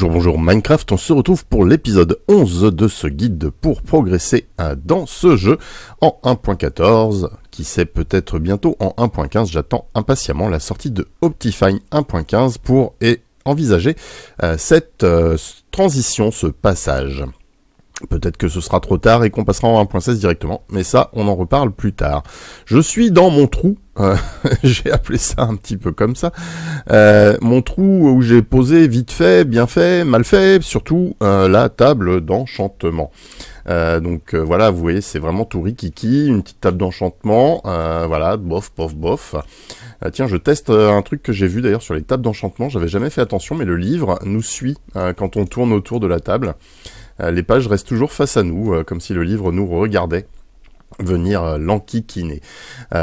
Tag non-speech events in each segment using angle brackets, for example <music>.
Bonjour, bonjour Minecraft, on se retrouve pour l'épisode 11 de ce guide pour progresser hein, dans ce jeu en 1.14, qui sait peut-être bientôt en 1.15. J'attends impatiemment la sortie de Optifine 1.15 pour envisager euh, cette euh, transition, ce passage. Peut-être que ce sera trop tard et qu'on passera en 1.16 directement, mais ça, on en reparle plus tard. Je suis dans mon trou, euh, <laughs> j'ai appelé ça un petit peu comme ça, euh, mon trou où j'ai posé vite fait, bien fait, mal fait, surtout euh, la table d'enchantement. donc voilà, vous voyez, c'est vraiment tout rikiki, une petite table d'enchantement, voilà, bof, bof, bof. tiens, je teste un truc que j'ai vu d'ailleurs sur les tables d'enchantement, j'avais jamais fait attention, mais le livre nous suit quand on tourne autour de la table. Euh, les pages restent toujours face à nous, euh, comme si le livre nous regardait venir euh, l'enquiquiner.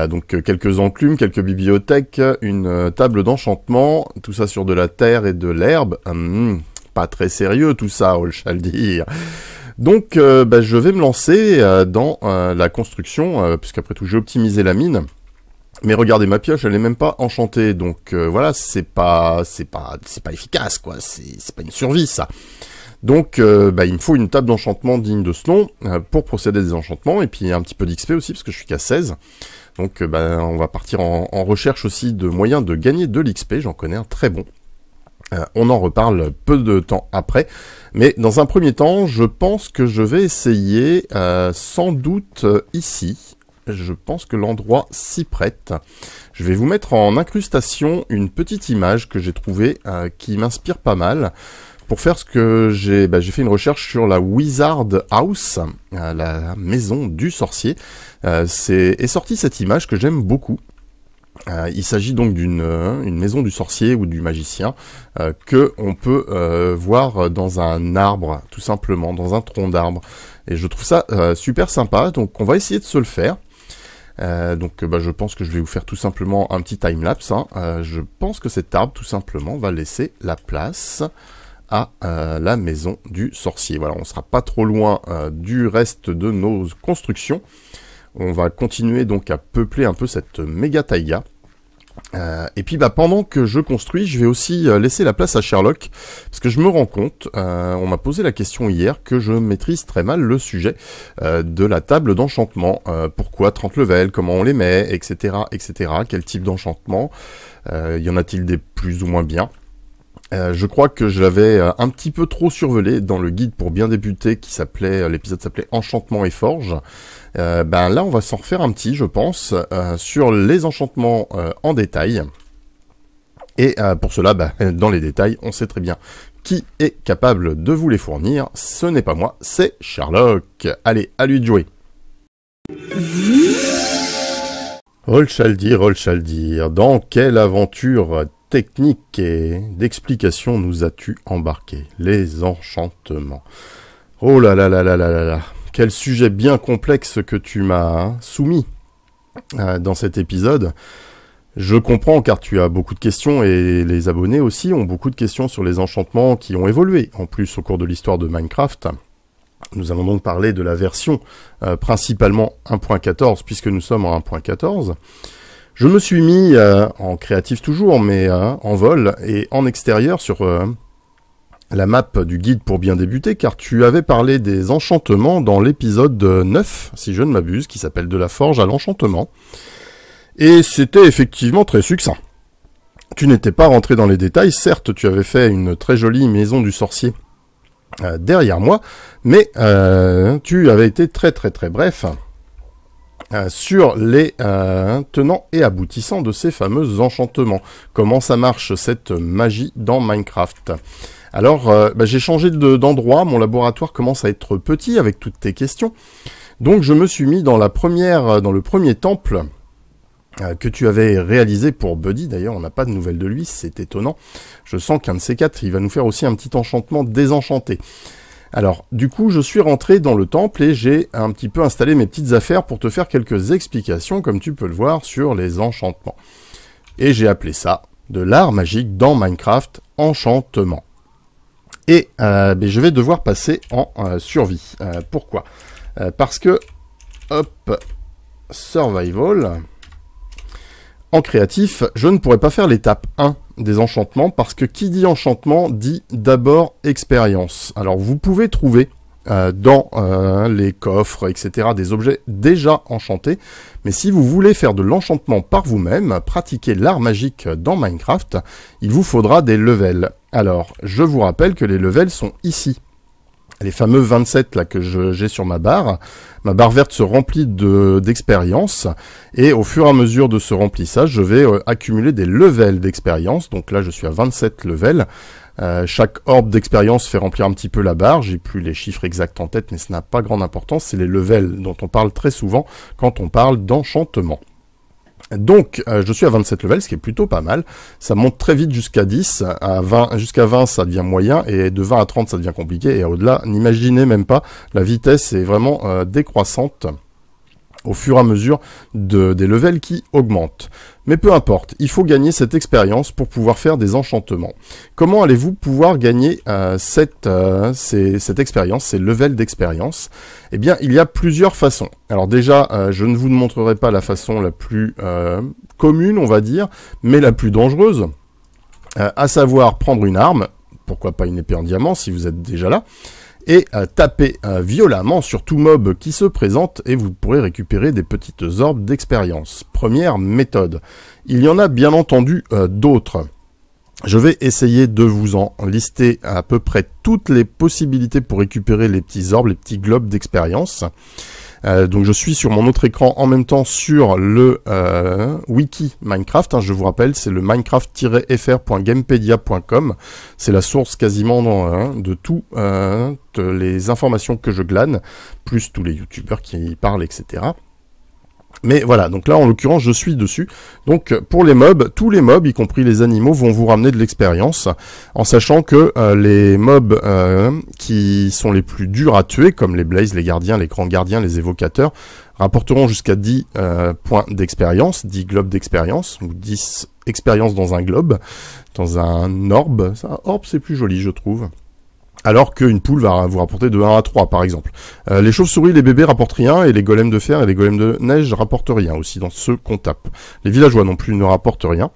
donc quelques enclumes, quelques bibliothèques, une table d'enchantement, tout ça sur de la terre et de l'herbe. Hum, pas très sérieux tout ça, on oh, le dire. Donc bah, je vais me lancer dans la construction, puisqu'après tout j'ai optimisé la mine. Mais regardez ma pioche, elle n'est même pas enchantée, donc voilà, c'est pas, c'est pas, c'est pas efficace quoi. C'est pas une survie ça. Donc euh, bah, il me faut une table d'enchantement digne de ce nom euh, pour procéder à des enchantements, et puis un petit peu d'XP aussi, parce que je suis qu'à 16. Donc euh, bah, on va partir en, recherche aussi de moyens de gagner de l'XP, j'en connais un très bon. on en reparle peu de temps après, mais dans un premier temps, je pense que je vais essayer sans doute ici, je pense que l'endroit s'y prête. Je vais vous mettre en incrustation une petite image que j'ai trouvée qui m'inspire pas mal pour faire ce que j'ai, bah, j'ai fait une recherche sur la Wizard House, euh, la maison du sorcier. Euh, c'est sorti cette image que j'aime beaucoup. Euh, il s'agit donc d'une maison du sorcier ou du magicien euh, que on peut voir dans un arbre, tout simplement, dans un tronc d'arbre. Et je trouve ça super sympa, donc on va essayer de se le faire. donc bah, je pense que je vais vous faire tout simplement un petit time-lapse. Hein. je pense que cet arbre, tout simplement, va laisser la place à euh, la maison du sorcier. Voilà, on ne sera pas trop loin euh, du reste de nos constructions. On va continuer donc à peupler un peu cette méga taïga. Euh, et puis bah, pendant que je construis, je vais aussi laisser la place à Sherlock, parce que je me rends compte, on m'a posé la question hier, que je maîtrise très mal le sujet de la table d'enchantement. pourquoi 30 levels, comment on les met, etc. etc. Quel type d'enchantement Y en a-t-il des plus ou moins bien euh, je crois que je l'avais euh, un petit peu trop survolé dans le guide pour bien débuter qui s'appelait, euh, l'épisode s'appelait Enchantement et Forge. ben là, on va s'en refaire un petit, je pense, sur les enchantements en détail. Et pour cela, ben, <laughs> dans les détails, on sait très bien qui est capable de vous les fournir. Ce n'est pas moi, c'est Sherlock. Allez, à lui de jouer. Dans quelle aventure technique et d'explication nous as-tu embarqué Les enchantements. Oh là là là là là là là Quel sujet bien complexe que tu m'as hein, soumis euh, dans cet épisode. Je comprends car tu as beaucoup de questions et les abonnés aussi ont beaucoup de questions sur les enchantements qui ont évolué en plus au cours de l'histoire de Minecraft. Nous allons donc parler de la version euh, principalement 1.14 puisque nous sommes en 1.14. Je me suis mis euh, en créatif toujours, mais euh, en vol et en extérieur sur euh, la map du guide pour bien débuter, car tu avais parlé des enchantements dans l'épisode 9, si je ne m'abuse, qui s'appelle De la forge à l'enchantement. Et c'était effectivement très succinct. Tu n'étais pas rentré dans les détails, certes tu avais fait une très jolie maison du sorcier derrière moi, mais tu avais été très très très bref. Euh, sur les euh, tenants et aboutissants de ces fameux enchantements. Comment ça marche cette magie dans Minecraft Alors, euh, bah, j'ai changé d'endroit, mon laboratoire commence à être petit avec toutes tes questions. Donc je me suis mis dans la première, dans le premier temple que tu avais réalisé pour Buddy, d'ailleurs on n'a pas de nouvelles de lui, c'est étonnant. Je sens qu'un de ces quatre, il va nous faire aussi un petit enchantement désenchanté. Alors, du coup, je suis rentré dans le temple et j'ai un petit peu installé mes petites affaires pour te faire quelques explications, comme tu peux le voir, sur les enchantements. Et j'ai appelé ça de l'art magique dans Minecraft enchantement. Et euh, ben, je vais devoir passer en euh, survie. Euh, pourquoi Parce que, hop, survival, en créatif, je ne pourrais pas faire l'étape 1 des enchantements, parce que qui dit enchantement dit d'abord expérience. Alors vous pouvez trouver euh, dans euh, les coffres, etc., des objets déjà enchantés, mais si vous voulez faire de l'enchantement par vous-même, pratiquer l'art magique dans Minecraft, il vous faudra des levels. Alors, je vous rappelle que les levels sont ici les fameux 27 là que j'ai sur ma barre, ma barre verte se remplit de d'expérience et au fur et à mesure de ce remplissage, je vais euh, accumuler des levels d'expérience. Donc là, je suis à 27 levels. Euh, chaque orbe d'expérience fait remplir un petit peu la barre. J'ai plus les chiffres exacts en tête, mais ce n'a pas grande importance. C'est les levels dont on parle très souvent quand on parle d'enchantement. Donc, euh, je suis à 27 levels, ce qui est plutôt pas mal. Ça monte très vite jusqu'à 10. À 20, jusqu'à 20, ça devient moyen. Et de 20 à 30, ça devient compliqué. Et au-delà, n'imaginez même pas. La vitesse est vraiment euh, décroissante au fur et à mesure de, des levels qui augmentent. Mais peu importe, il faut gagner cette expérience pour pouvoir faire des enchantements. Comment allez-vous pouvoir gagner euh, cette, euh, cette expérience, ces levels d'expérience Eh bien, il y a plusieurs façons. Alors déjà, euh, je ne vous montrerai pas la façon la plus commune, on va dire, mais la plus dangereuse, à savoir prendre une arme, pourquoi pas une épée en diamant si vous êtes déjà là, et tapez violemment sur tout mob qui se présente et vous pourrez récupérer des petites orbes d'expérience. Première méthode. Il y en a bien entendu euh, d'autres. Je vais essayer de vous en lister à peu près toutes les possibilités pour récupérer les petits orbes, les petits globes d'expérience. Euh, donc je suis sur mon autre écran en même temps sur le euh, wiki Minecraft. Hein. je vous rappelle, c'est le minecraft-fr.gamepedia.com. C'est la source quasiment hein, de toutes euh, les informations que je glane, plus tous les youtubeurs qui y parlent, etc. Mais voilà, donc là en l'occurrence je suis dessus. Donc pour les mobs, tous les mobs, y compris les animaux, vont vous ramener de l'expérience, en sachant que euh, les mobs euh, qui sont les plus durs à tuer, comme les blazes, les gardiens, les grands gardiens, les évocateurs, rapporteront jusqu'à 10 euh, points d'expérience, 10 globes d'expérience, ou 10 expériences dans un globe, dans un orbe. Ça, orbe c'est plus joli je trouve alors qu'une poule va vous rapporter de 1 à 3 par exemple. Euh, les chauves-souris, les bébés rapportent rien, et les golems de fer et les golems de neige rapportent rien aussi dans ceux qu'on tape. Les villageois non plus ne rapportent rien.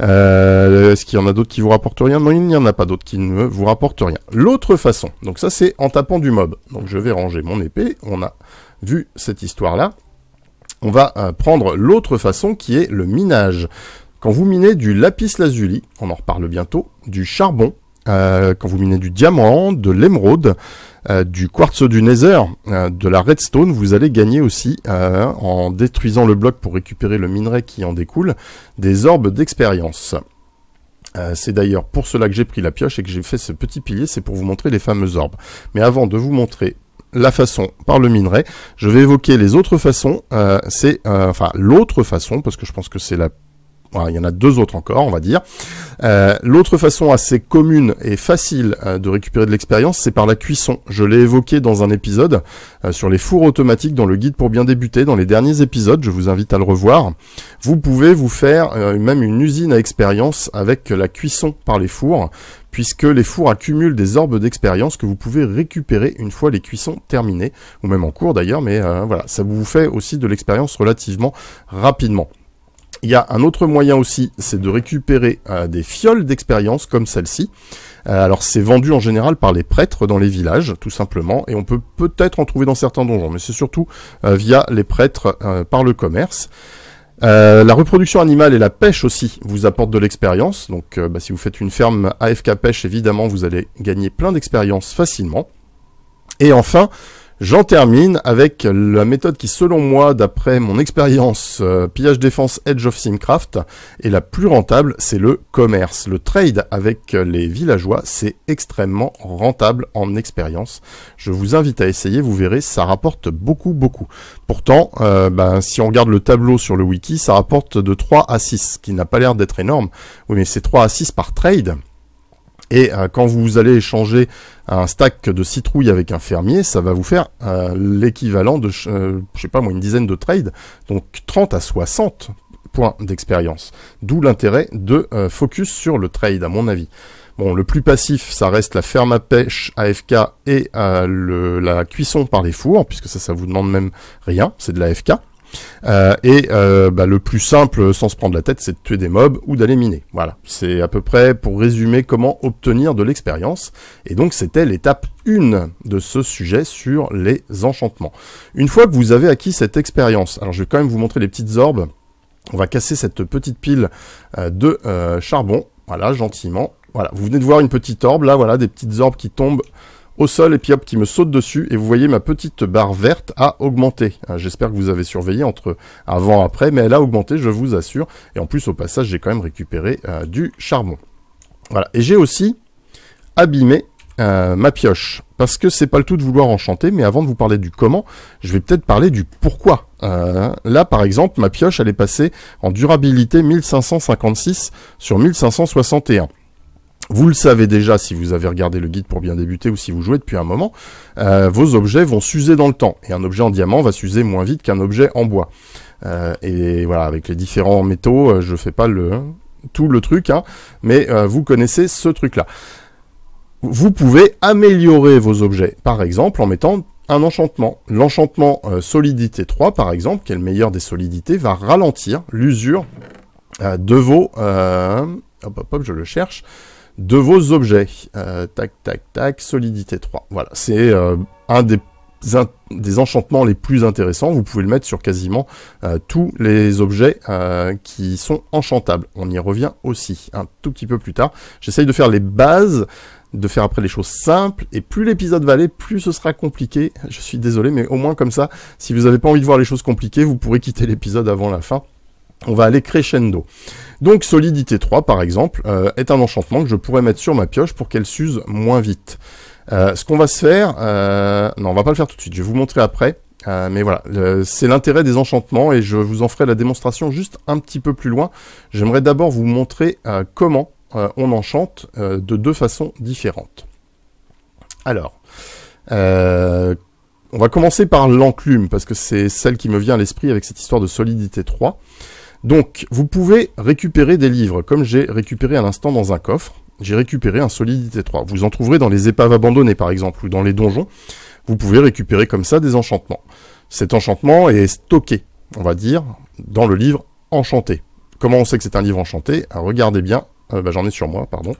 Euh, est-ce qu'il y en a d'autres qui vous rapportent rien Non, il n'y en a pas d'autres qui ne vous rapportent rien. L'autre façon, donc ça c'est en tapant du mob. Donc je vais ranger mon épée, on a vu cette histoire-là. On va euh, prendre l'autre façon qui est le minage. Quand vous minez du lapis lazuli, on en reparle bientôt, du charbon, euh, quand vous minez du diamant, de l'émeraude, euh, du quartz du nether, euh, de la redstone, vous allez gagner aussi, en détruisant le bloc pour récupérer le minerai qui en découle, des orbes d'expérience. C'est d'ailleurs pour cela que j'ai pris la pioche et que j'ai fait ce petit pilier, c'est pour vous montrer les fameux orbes. Mais avant de vous montrer la façon par le minerai. Je vais évoquer les autres façons. c'est enfin l'autre façon parce que je pense que c'est la il y en a deux autres encore, on va dire. Euh, l'autre façon assez commune et facile euh, de récupérer de l'expérience, c'est par la cuisson. Je l'ai évoqué dans un épisode euh, sur les fours automatiques dans le guide pour bien débuter, dans les derniers épisodes, je vous invite à le revoir. Vous pouvez vous faire même une usine à expérience avec la cuisson par les fours, puisque les fours accumulent des orbes d'expérience que vous pouvez récupérer une fois les cuissons terminées, ou même en cours d'ailleurs, mais voilà, ça vous fait aussi de l'expérience relativement rapidement. Il y a un autre moyen aussi, c'est de récupérer euh, des fioles d'expérience comme celle-ci. Euh, alors c'est vendu en général par les prêtres dans les villages, tout simplement, et on peut peut-être en trouver dans certains donjons, mais c'est surtout euh, via les prêtres par le commerce. la reproduction animale et la pêche aussi vous apportent de l'expérience. Donc, bah, si vous faites une ferme AFK pêche, évidemment, vous allez gagner plein d'expérience facilement. Et enfin, J'en termine avec la méthode qui, selon moi, d'après mon expérience euh, pillage défense Edge of Simcraft, est la plus rentable, c'est le commerce. Le trade avec les villageois, c'est extrêmement rentable en expérience. Je vous invite à essayer, vous verrez, ça rapporte beaucoup, beaucoup. Pourtant, euh, ben, si on regarde le tableau sur le wiki, ça rapporte de 3 à 6, qui n'a pas l'air d'être énorme. Oui, mais c'est 3 à 6 par trade. Et euh, quand vous allez échanger un stack de citrouilles avec un fermier, ça va vous faire euh, l'équivalent de, euh, je sais pas moi, une dizaine de trades. Donc 30 à 60 points d'expérience. D'où l'intérêt de focus sur le trade, à mon avis. Bon, le plus passif, ça reste la ferme à pêche AFK et la cuisson par les fours, puisque ça, ça vous demande même rien, c'est de l'AFK. Euh, et euh, bah, le plus simple, euh, sans se prendre la tête, c'est de tuer des mobs ou d'aller miner. Voilà, c'est à peu près pour résumer comment obtenir de l'expérience. Et donc c'était l'étape 1 de ce sujet sur les enchantements. Une fois que vous avez acquis cette expérience, alors je vais quand même vous montrer les petites orbes. On va casser cette petite pile de charbon, voilà, gentiment. Voilà, vous venez de voir une petite orbe, là, voilà, des petites orbes qui tombent au sol et puis hop, qui me saute dessus. Et vous voyez, ma petite barre verte a augmenté. Hein, j'espère que vous avez surveillé entre avant et après, mais elle a augmenté, je vous assure. Et en plus, au passage, j'ai quand même récupéré euh, du charbon. Voilà. Et j'ai aussi abîmé euh, ma pioche. Parce que c'est pas le tout de vouloir enchanter, mais avant de vous parler du comment, je vais peut-être parler du pourquoi. Euh, là, par exemple, ma pioche, elle est passée en durabilité 1556 sur 1561. Vous le savez déjà si vous avez regardé le guide pour bien débuter ou si vous jouez depuis un moment, euh, vos objets vont s'user dans le temps. Et un objet en diamant va s'user moins vite qu'un objet en bois. Euh, et voilà, avec les différents métaux, euh, je fais pas le tout le truc, hein, mais vous connaissez ce truc-là. Vous pouvez améliorer vos objets, par exemple en mettant un enchantement. L'enchantement solidité 3, par exemple, qui est le meilleur des solidités, va ralentir l'usure de vos... hop, hop, hop, je le cherche de vos objets. Euh, tac, tac, tac, solidité 3. Voilà, c'est euh, un des, des enchantements les plus intéressants. Vous pouvez le mettre sur quasiment euh, tous les objets qui sont enchantables. On y revient aussi un tout petit peu plus tard. J'essaye de faire les bases de faire après les choses simples, et plus l'épisode va aller, plus ce sera compliqué, je suis désolé, mais au moins comme ça, si vous n'avez pas envie de voir les choses compliquées, vous pourrez quitter l'épisode avant la fin, on va aller crescendo. Donc solidité 3 par exemple euh, est un enchantement que je pourrais mettre sur ma pioche pour qu'elle s'use moins vite. Euh, ce qu'on va se faire, euh, non on va pas le faire tout de suite, je vais vous montrer après. mais voilà, c'est l'intérêt des enchantements et je vous en ferai la démonstration juste un petit peu plus loin. J'aimerais d'abord vous montrer comment on enchante de deux façons différentes. Alors, on va commencer par l'enclume parce que c'est celle qui me vient à l'esprit avec cette histoire de solidité 3. Donc, vous pouvez récupérer des livres, comme j'ai récupéré à l'instant dans un coffre. J'ai récupéré un Solidité 3. Vous en trouverez dans les épaves abandonnées, par exemple, ou dans les donjons. Vous pouvez récupérer comme ça des enchantements. Cet enchantement est stocké, on va dire, dans le livre enchanté. Comment on sait que c'est un livre enchanté ah, Regardez bien. Euh, bah, j'en ai sur moi, pardon.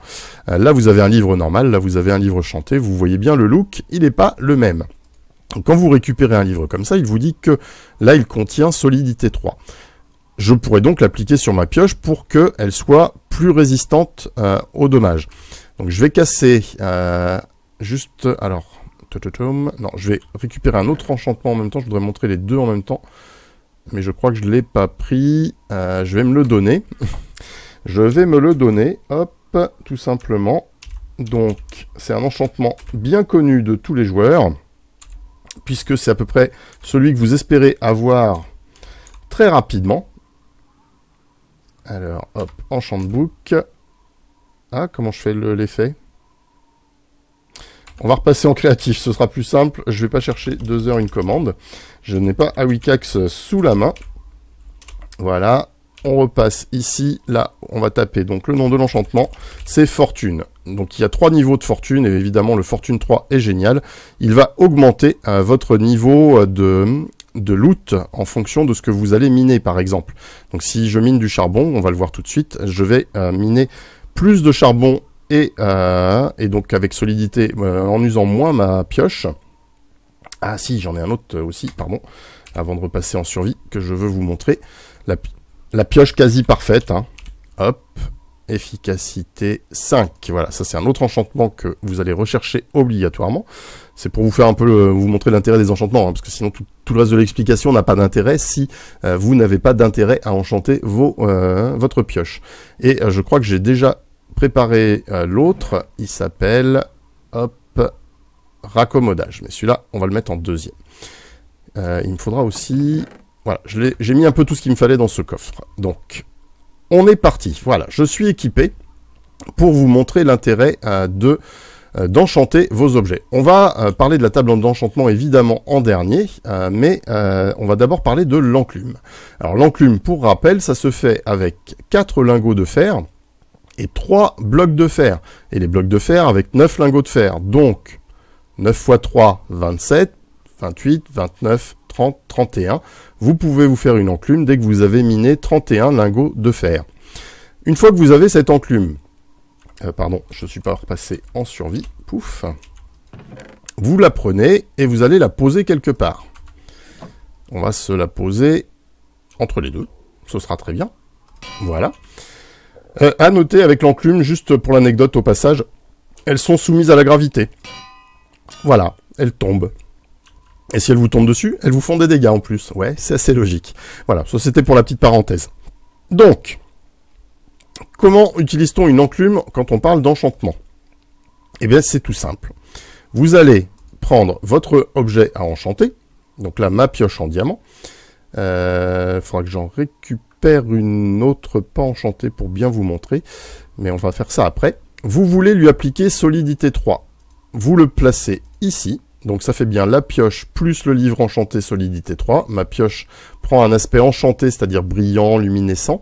Euh, là, vous avez un livre normal, là, vous avez un livre chanté. Vous voyez bien le look, il n'est pas le même. Quand vous récupérez un livre comme ça, il vous dit que là, il contient Solidité 3. Je pourrais donc l'appliquer sur ma pioche pour qu'elle soit plus résistante euh, au aux dommages. Donc je vais casser euh, juste... Alors... Non, je vais récupérer un autre enchantement en même temps. Je voudrais montrer les deux en même temps. Mais je crois que je ne l'ai pas pris. Euh, je vais me le donner. <laughs> je vais me le donner. Hop, tout simplement. Donc, c'est un enchantement bien connu de tous les joueurs. Puisque c'est à peu près celui que vous espérez avoir très rapidement. Alors, hop, enchant Ah, comment je fais l'effet on va repasser en créatif, ce sera plus simple. Je vais pas chercher deux heures une commande. Je n'ai pas Awikax sous la main. Voilà, on repasse ici. Là, on va taper donc le nom de l'enchantement, c'est Fortune. Donc il y a trois niveaux de fortune, et évidemment le Fortune 3 est génial. Il va augmenter euh, votre niveau euh, de de loot en fonction de ce que vous allez miner, par exemple. Donc si je mine du charbon, on va le voir tout de suite, je vais euh, miner plus de charbon et, euh, et donc avec solidité euh, en usant moins ma pioche. Ah si, j'en ai un autre aussi, pardon, avant de repasser en survie, que je veux vous montrer. La, la pioche quasi parfaite, hein. hop, efficacité 5. Voilà, ça c'est un autre enchantement que vous allez rechercher obligatoirement c'est pour vous faire un peu, euh, vous montrer l'intérêt des enchantements, hein, parce que sinon tout, le reste de l'explication n'a pas d'intérêt si euh, vous n'avez pas d'intérêt à enchanter vos, euh, votre pioche. Et je crois que j'ai déjà préparé l'autre, il s'appelle, hop, raccommodage. Mais celui-là, on va le mettre en deuxième. il me faudra aussi, voilà, j'ai mis un peu tout ce qu'il me fallait dans ce coffre. Donc, on est parti. Voilà, je suis équipé pour vous montrer l'intérêt de euh, d'enchanter vos objets. On va euh, parler de la table d'enchantement évidemment en dernier, euh, mais on va d'abord parler de l'enclume. Alors l'enclume, pour rappel, ça se fait avec 4 lingots de fer et 3 blocs de fer. Et les blocs de fer avec 9 lingots de fer. Donc 9 x 3, 27, 28, 29, 30, 31. Vous pouvez vous faire une enclume dès que vous avez miné 31 lingots de fer. Une fois que vous avez cette enclume, euh, pardon, je ne suis pas repassé en survie, pouf, vous la prenez et vous allez la poser quelque part. On va se la poser entre les deux, ce sera très bien. Voilà. A euh, à noter avec l'enclume, juste pour l'anecdote au passage, elles sont soumises à la gravité. Voilà, elles tombent. Et si elles vous tombent dessus, elles vous font des dégâts en plus. Ouais, c'est assez logique. Voilà, ça c'était pour la petite parenthèse. Donc, Comment utilise-t-on une enclume quand on parle d'enchantement Eh bien, c'est tout simple. Vous allez prendre votre objet à enchanter, donc là, ma pioche en diamant. Il euh, faudra que j'en récupère une autre pas enchantée pour bien vous montrer, mais on va faire ça après. Vous voulez lui appliquer solidité 3. Vous le placez ici, donc ça fait bien la pioche plus le livre enchanté solidité 3. Ma pioche prend un aspect enchanté, c'est-à-dire brillant, luminescent.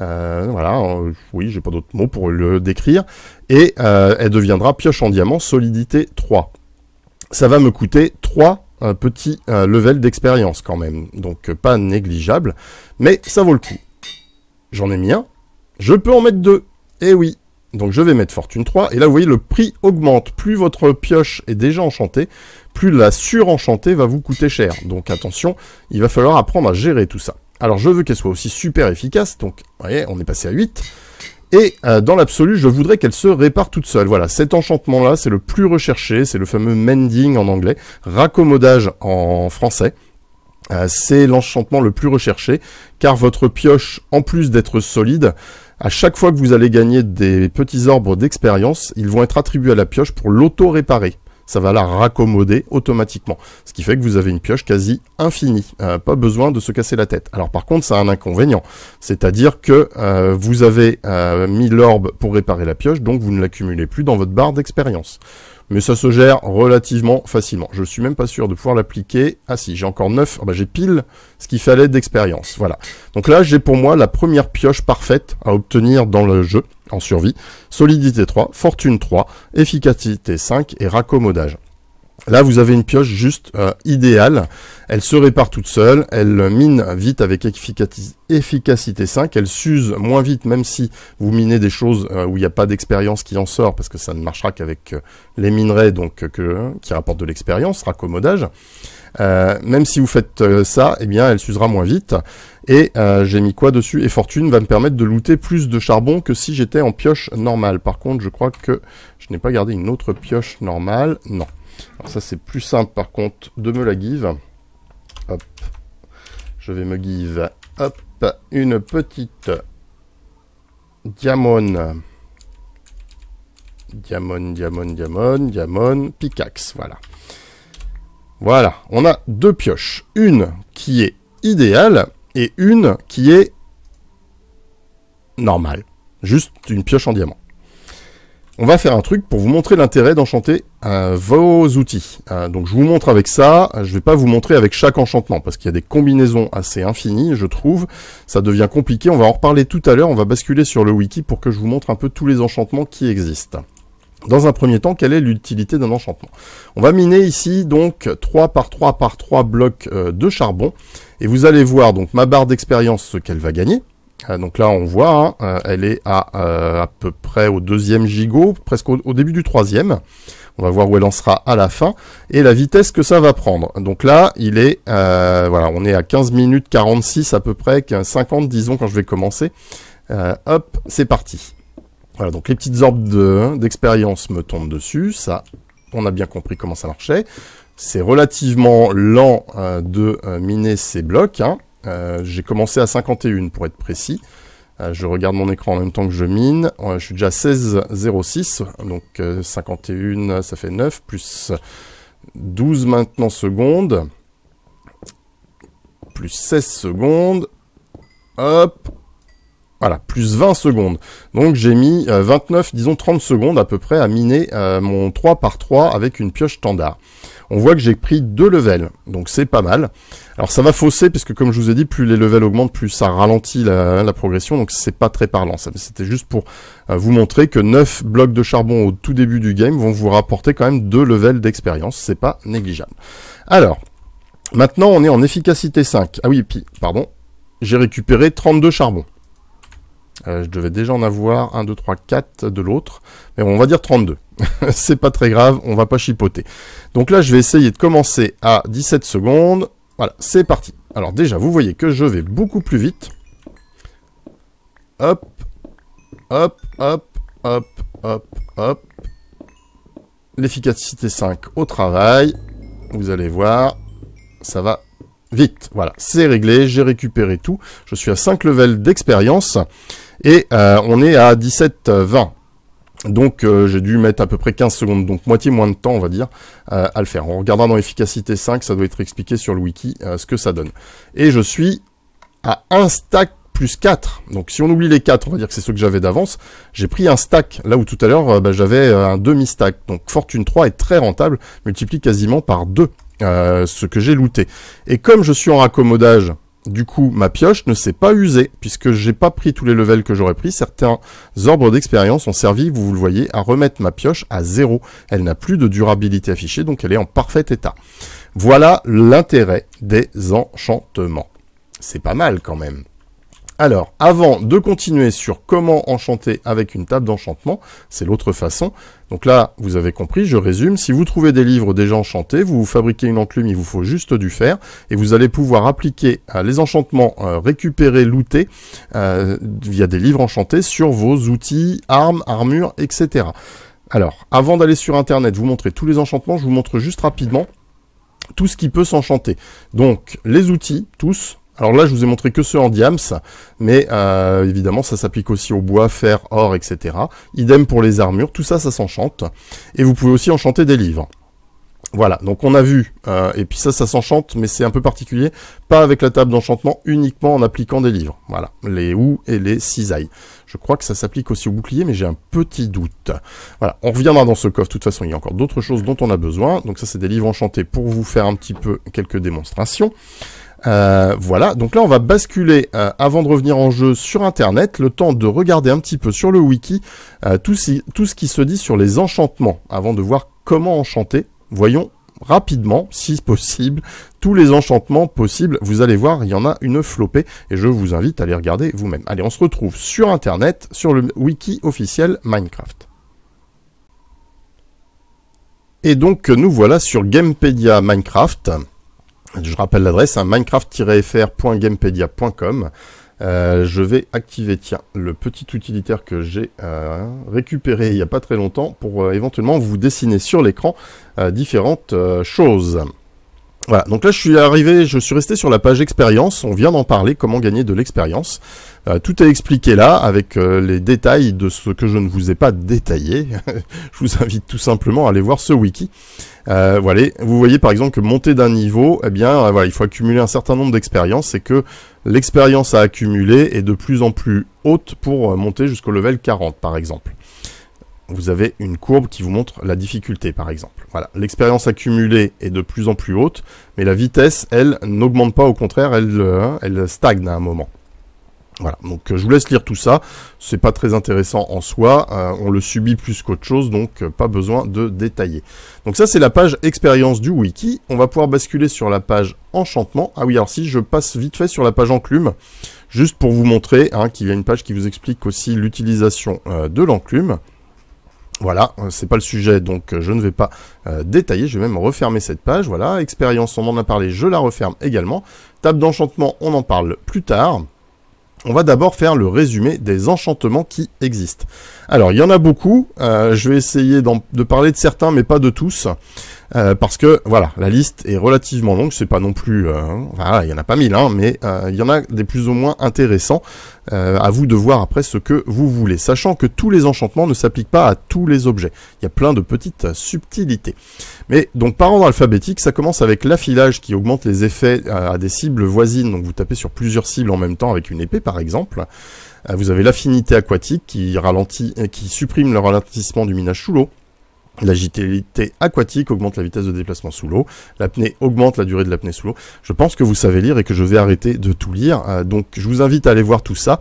Euh, voilà, euh, oui, j'ai pas d'autres mots pour le décrire. Et euh, elle deviendra pioche en diamant solidité 3. Ça va me coûter 3 petits levels d'expérience quand même. Donc pas négligeable, mais ça vaut le coup. J'en ai mis un. Je peux en mettre deux. et eh oui. Donc je vais mettre fortune 3. Et là, vous voyez, le prix augmente. Plus votre pioche est déjà enchantée, plus la surenchantée va vous coûter cher. Donc attention, il va falloir apprendre à gérer tout ça. Alors je veux qu'elle soit aussi super efficace, donc on est passé à 8. Et euh, dans l'absolu, je voudrais qu'elle se répare toute seule. Voilà, cet enchantement-là, c'est le plus recherché, c'est le fameux mending en anglais, raccommodage en français. Euh, c'est l'enchantement le plus recherché, car votre pioche, en plus d'être solide, à chaque fois que vous allez gagner des petits orbes d'expérience, ils vont être attribués à la pioche pour l'auto-réparer ça va la raccommoder automatiquement. Ce qui fait que vous avez une pioche quasi infinie. Euh, pas besoin de se casser la tête. Alors par contre, ça a un inconvénient. C'est-à-dire que euh, vous avez euh, mis l'orbe pour réparer la pioche, donc vous ne l'accumulez plus dans votre barre d'expérience mais ça se gère relativement facilement. Je suis même pas sûr de pouvoir l'appliquer. Ah si, j'ai encore 9, ah bah, j'ai pile ce qu'il fallait d'expérience. Voilà. Donc là, j'ai pour moi la première pioche parfaite à obtenir dans le jeu, en survie. Solidité 3, fortune 3, efficacité 5 et raccommodage. Là, vous avez une pioche juste euh, idéale. Elle se répare toute seule, elle euh, mine vite avec efficacité 5, elle s'use moins vite même si vous minez des choses euh, où il n'y a pas d'expérience qui en sort, parce que ça ne marchera qu'avec les minerais donc que, qui rapportent de l'expérience, raccommodage. même si vous faites ça, eh bien, elle s'usera moins vite. Et j'ai mis quoi dessus Et fortune va me permettre de looter plus de charbon que si j'étais en pioche normale. Par contre, je crois que je n'ai pas gardé une autre pioche normale. Non. Alors ça c'est plus simple par contre de me la give. Hop. Je vais me give hop une petite diamone. Diamond, diamond, diamond, diamond, pickaxe, voilà. Voilà, on a deux pioches. Une qui est idéale et une qui est normale. Juste une pioche en diamant on va faire un truc pour vous montrer l'intérêt d'enchanter euh, vos outils. Euh, donc je vous montre avec ça, euh, je ne vais pas vous montrer avec chaque enchantement, parce qu'il y a des combinaisons assez infinies, je trouve. Ça devient compliqué, on va en reparler tout à l'heure, on va basculer sur le wiki pour que je vous montre un peu tous les enchantements qui existent. Dans un premier temps, quelle est l'utilité d'un enchantement On va miner ici donc 3 par 3 par 3 blocs de charbon, et vous allez voir donc ma barre d'expérience, ce qu'elle va gagner, euh, donc là, on voit, hein, euh, elle est à euh, à peu près au deuxième gigot, presque au, début du troisième. On va voir où elle en sera à la fin et la vitesse que ça va prendre. Donc là, il est, voilà, on est à 15 minutes 46 à peu près, 50 disons quand je vais commencer. hop, c'est parti. Voilà, donc les petites orbes hein, d'expérience me tombent dessus. Ça, on a bien compris comment ça marchait. C'est relativement lent de miner ces blocs. Hein. Euh, j'ai commencé à 51 pour être précis. Euh, je regarde mon écran en même temps que je mine. Euh, je suis déjà 16,06. Donc 51, ça fait 9, plus 12 maintenant secondes. Plus 16 secondes. Hop. Voilà, plus 20 secondes. Donc j'ai mis 29, disons 30 secondes à peu près à miner mon 3 par 3 avec une pioche standard on voit que j'ai pris deux levels, donc c'est pas mal. Alors ça va fausser, puisque comme je vous ai dit, plus les levels augmentent, plus ça ralentit la, progression, donc c'est pas très parlant. C'était juste pour euh, vous montrer que 9 blocs de charbon au tout début du game vont vous rapporter quand même deux levels d'expérience, c'est pas négligeable. Alors, maintenant on est en efficacité 5. Ah oui, puis, pardon, j'ai récupéré 32 charbons. Euh, je devais déjà en avoir 1, 2, 3, 4 de l'autre, mais on va dire 32. <laughs> c'est pas très grave, on va pas chipoter. Donc là, je vais essayer de commencer à 17 secondes. Voilà, c'est parti. Alors déjà, vous voyez que je vais beaucoup plus vite. Hop, hop, hop, hop, hop, hop. L'efficacité 5 au travail. Vous allez voir, ça va vite. Voilà, c'est réglé, j'ai récupéré tout. Je suis à 5 levels d'expérience et euh, on est à 17-20. Donc euh, j'ai dû mettre à peu près 15 secondes, donc moitié moins de temps on va dire, euh, à le faire. On regardera dans efficacité 5, ça doit être expliqué sur le wiki euh, ce que ça donne. Et je suis à un stack plus 4. Donc si on oublie les 4, on va dire que c'est ceux que j'avais d'avance. J'ai pris un stack, là où tout à l'heure bah, j'avais un demi-stack. Donc Fortune 3 est très rentable, multiplie quasiment par 2 ce que j'ai looté. Et comme je suis en raccommodage du coup, ma pioche ne s'est pas usée, puisque j'ai pas pris tous les levels que j'aurais pris. Certains ordres d'expérience ont servi, vous le voyez, à remettre ma pioche à zéro. Elle n'a plus de durabilité affichée, donc elle est en parfait état. Voilà l'intérêt des enchantements. C'est pas mal quand même. Alors, avant de continuer sur comment enchanter avec une table d'enchantement, c'est l'autre façon. Donc là, vous avez compris, je résume. Si vous trouvez des livres déjà enchantés, vous vous fabriquez une enclume, il vous faut juste du fer, et vous allez pouvoir appliquer euh, les enchantements euh, récupérés, lootés, euh, via des livres enchantés sur vos outils, armes, armures, etc. Alors, avant d'aller sur Internet, vous montrer tous les enchantements, je vous montre juste rapidement tout ce qui peut s'enchanter. Donc, les outils, tous, alors là, je vous ai montré que ceux en diams, mais euh, évidemment, ça s'applique aussi au bois, fer, or, etc. Idem pour les armures, tout ça, ça s'enchante. Et vous pouvez aussi enchanter des livres. Voilà, donc on a vu, euh, et puis ça, ça s'enchante, mais c'est un peu particulier, pas avec la table d'enchantement, uniquement en appliquant des livres. Voilà, les ou et les cisailles. Je crois que ça s'applique aussi au bouclier, mais j'ai un petit doute. Voilà, on reviendra dans ce coffre, de toute façon, il y a encore d'autres choses dont on a besoin. Donc ça, c'est des livres enchantés pour vous faire un petit peu quelques démonstrations. Euh, voilà, donc là on va basculer euh, avant de revenir en jeu sur Internet, le temps de regarder un petit peu sur le wiki euh, tout, tout ce qui se dit sur les enchantements, avant de voir comment enchanter. Voyons rapidement, si <laughs> possible, tous les enchantements possibles. Vous allez voir, il y en a une flopée et je vous invite à les regarder vous-même. Allez, on se retrouve sur Internet, sur le wiki officiel Minecraft. Et donc nous voilà sur Gamepedia Minecraft. Je rappelle l'adresse, hein, minecraft-fr.gamepedia.com. Euh, je vais activer, tiens, le petit utilitaire que j'ai euh, récupéré il n'y a pas très longtemps pour euh, éventuellement vous dessiner sur l'écran différentes choses. Voilà, donc là je suis arrivé, je suis resté sur la page expérience, on vient d'en parler, comment gagner de l'expérience. Euh, tout est expliqué là avec euh, les détails de ce que je ne vous ai pas détaillé. <laughs> je vous invite tout simplement à aller voir ce wiki. Euh, voilà, vous voyez par exemple que monter d'un niveau, eh bien, il faut accumuler un certain nombre d'expériences et que l'expérience à accumuler est de plus en plus haute pour monter jusqu'au level 40 par exemple vous avez une courbe qui vous montre la difficulté, par exemple. Voilà, l'expérience accumulée est de plus en plus haute, mais la vitesse, elle, n'augmente pas, au contraire, elle, elle stagne à un moment. Voilà, donc euh, je vous laisse lire tout ça, c'est pas très intéressant en soi, euh, on le subit plus qu'autre chose, donc euh, pas besoin de détailler. Donc ça c'est la page expérience du wiki, on va pouvoir basculer sur la page enchantement. Ah oui, alors si je passe vite fait sur la page enclume, juste pour vous montrer hein, qu'il y a une page qui vous explique aussi l'utilisation de l'enclume. Voilà, c'est pas le sujet, donc je ne vais pas détailler. Je vais même refermer cette page. Voilà, expérience, on en a parlé, je la referme également. Table d'enchantement, on en parle plus tard. On va d'abord faire le résumé des enchantements qui existent. Alors, il y en a beaucoup. Euh, je vais essayer de parler de certains, mais pas de tous. Euh, parce que voilà, la liste est relativement longue, c'est pas non plus, euh, hein. voilà, il y en a pas mille, hein, mais euh, il y en a des plus ou moins intéressants. à vous de voir après ce que vous voulez, sachant que tous les enchantements ne s'appliquent pas à tous les objets. Il y a plein de petites subtilités. Mais donc par ordre alphabétique, ça commence avec l'affilage qui augmente les effets à des cibles voisines. Donc vous tapez sur plusieurs cibles en même temps avec une épée par exemple. Euh, vous avez l'affinité aquatique qui ralentit, euh, qui supprime le ralentissement du minage sous l'eau. L'agilité aquatique augmente la vitesse de déplacement sous l'eau. L'apnée augmente la durée de l'apnée sous l'eau. Je pense que vous savez lire et que je vais arrêter de tout lire. Euh, donc je vous invite à aller voir tout ça.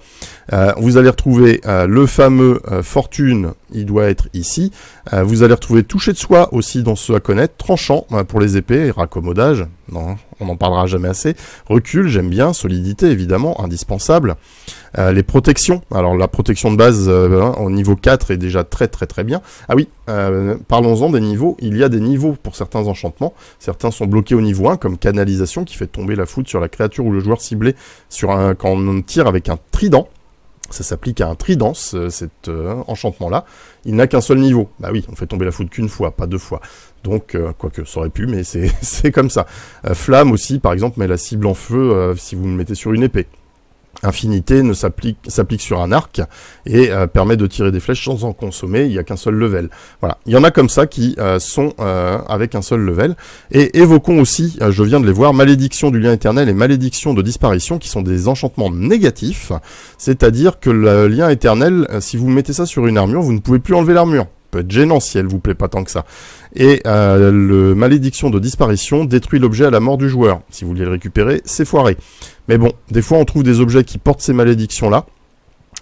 vous allez retrouver le fameux fortune, il doit être ici. vous allez retrouver toucher de soi aussi dans ce à connaître, tranchant pour les épées, et raccommodage. Non, hein on n'en parlera jamais assez. Recul, j'aime bien, solidité évidemment, indispensable. Euh, les protections, alors la protection de base euh, ben, hein, au niveau 4 est déjà très très très bien. Ah oui, euh, parlons-en des niveaux, il y a des niveaux pour certains enchantements, certains sont bloqués au niveau 1 comme canalisation qui fait tomber la foudre sur la créature ou le joueur ciblé sur un, quand on tire avec un trident ça s'applique à un tridance, euh, cet euh, enchantement-là. Il n'a qu'un seul niveau. Bah oui, on fait tomber la foudre qu'une fois, pas deux fois. Donc, euh, quoique, ça aurait pu, mais c'est <laughs> comme ça. flamme aussi, par exemple, met la cible en feu si vous me mettez sur une épée. Infinité ne s'applique s'applique sur un arc et euh, permet de tirer des flèches sans en consommer. Il n'y a qu'un seul level. Voilà. Il y en a comme ça qui euh, sont euh, avec un seul level. Et évoquons aussi, je viens de les voir, malédiction du lien éternel et malédiction de disparition, qui sont des enchantements négatifs. C'est-à-dire que le lien éternel, si vous mettez ça sur une armure, vous ne pouvez plus enlever l'armure peut être gênant si elle vous plaît pas tant que ça. Et euh, le malédiction de disparition détruit l'objet à la mort du joueur. Si vous voulez le récupérer, c'est foiré. Mais bon, des fois on trouve des objets qui portent ces malédictions-là,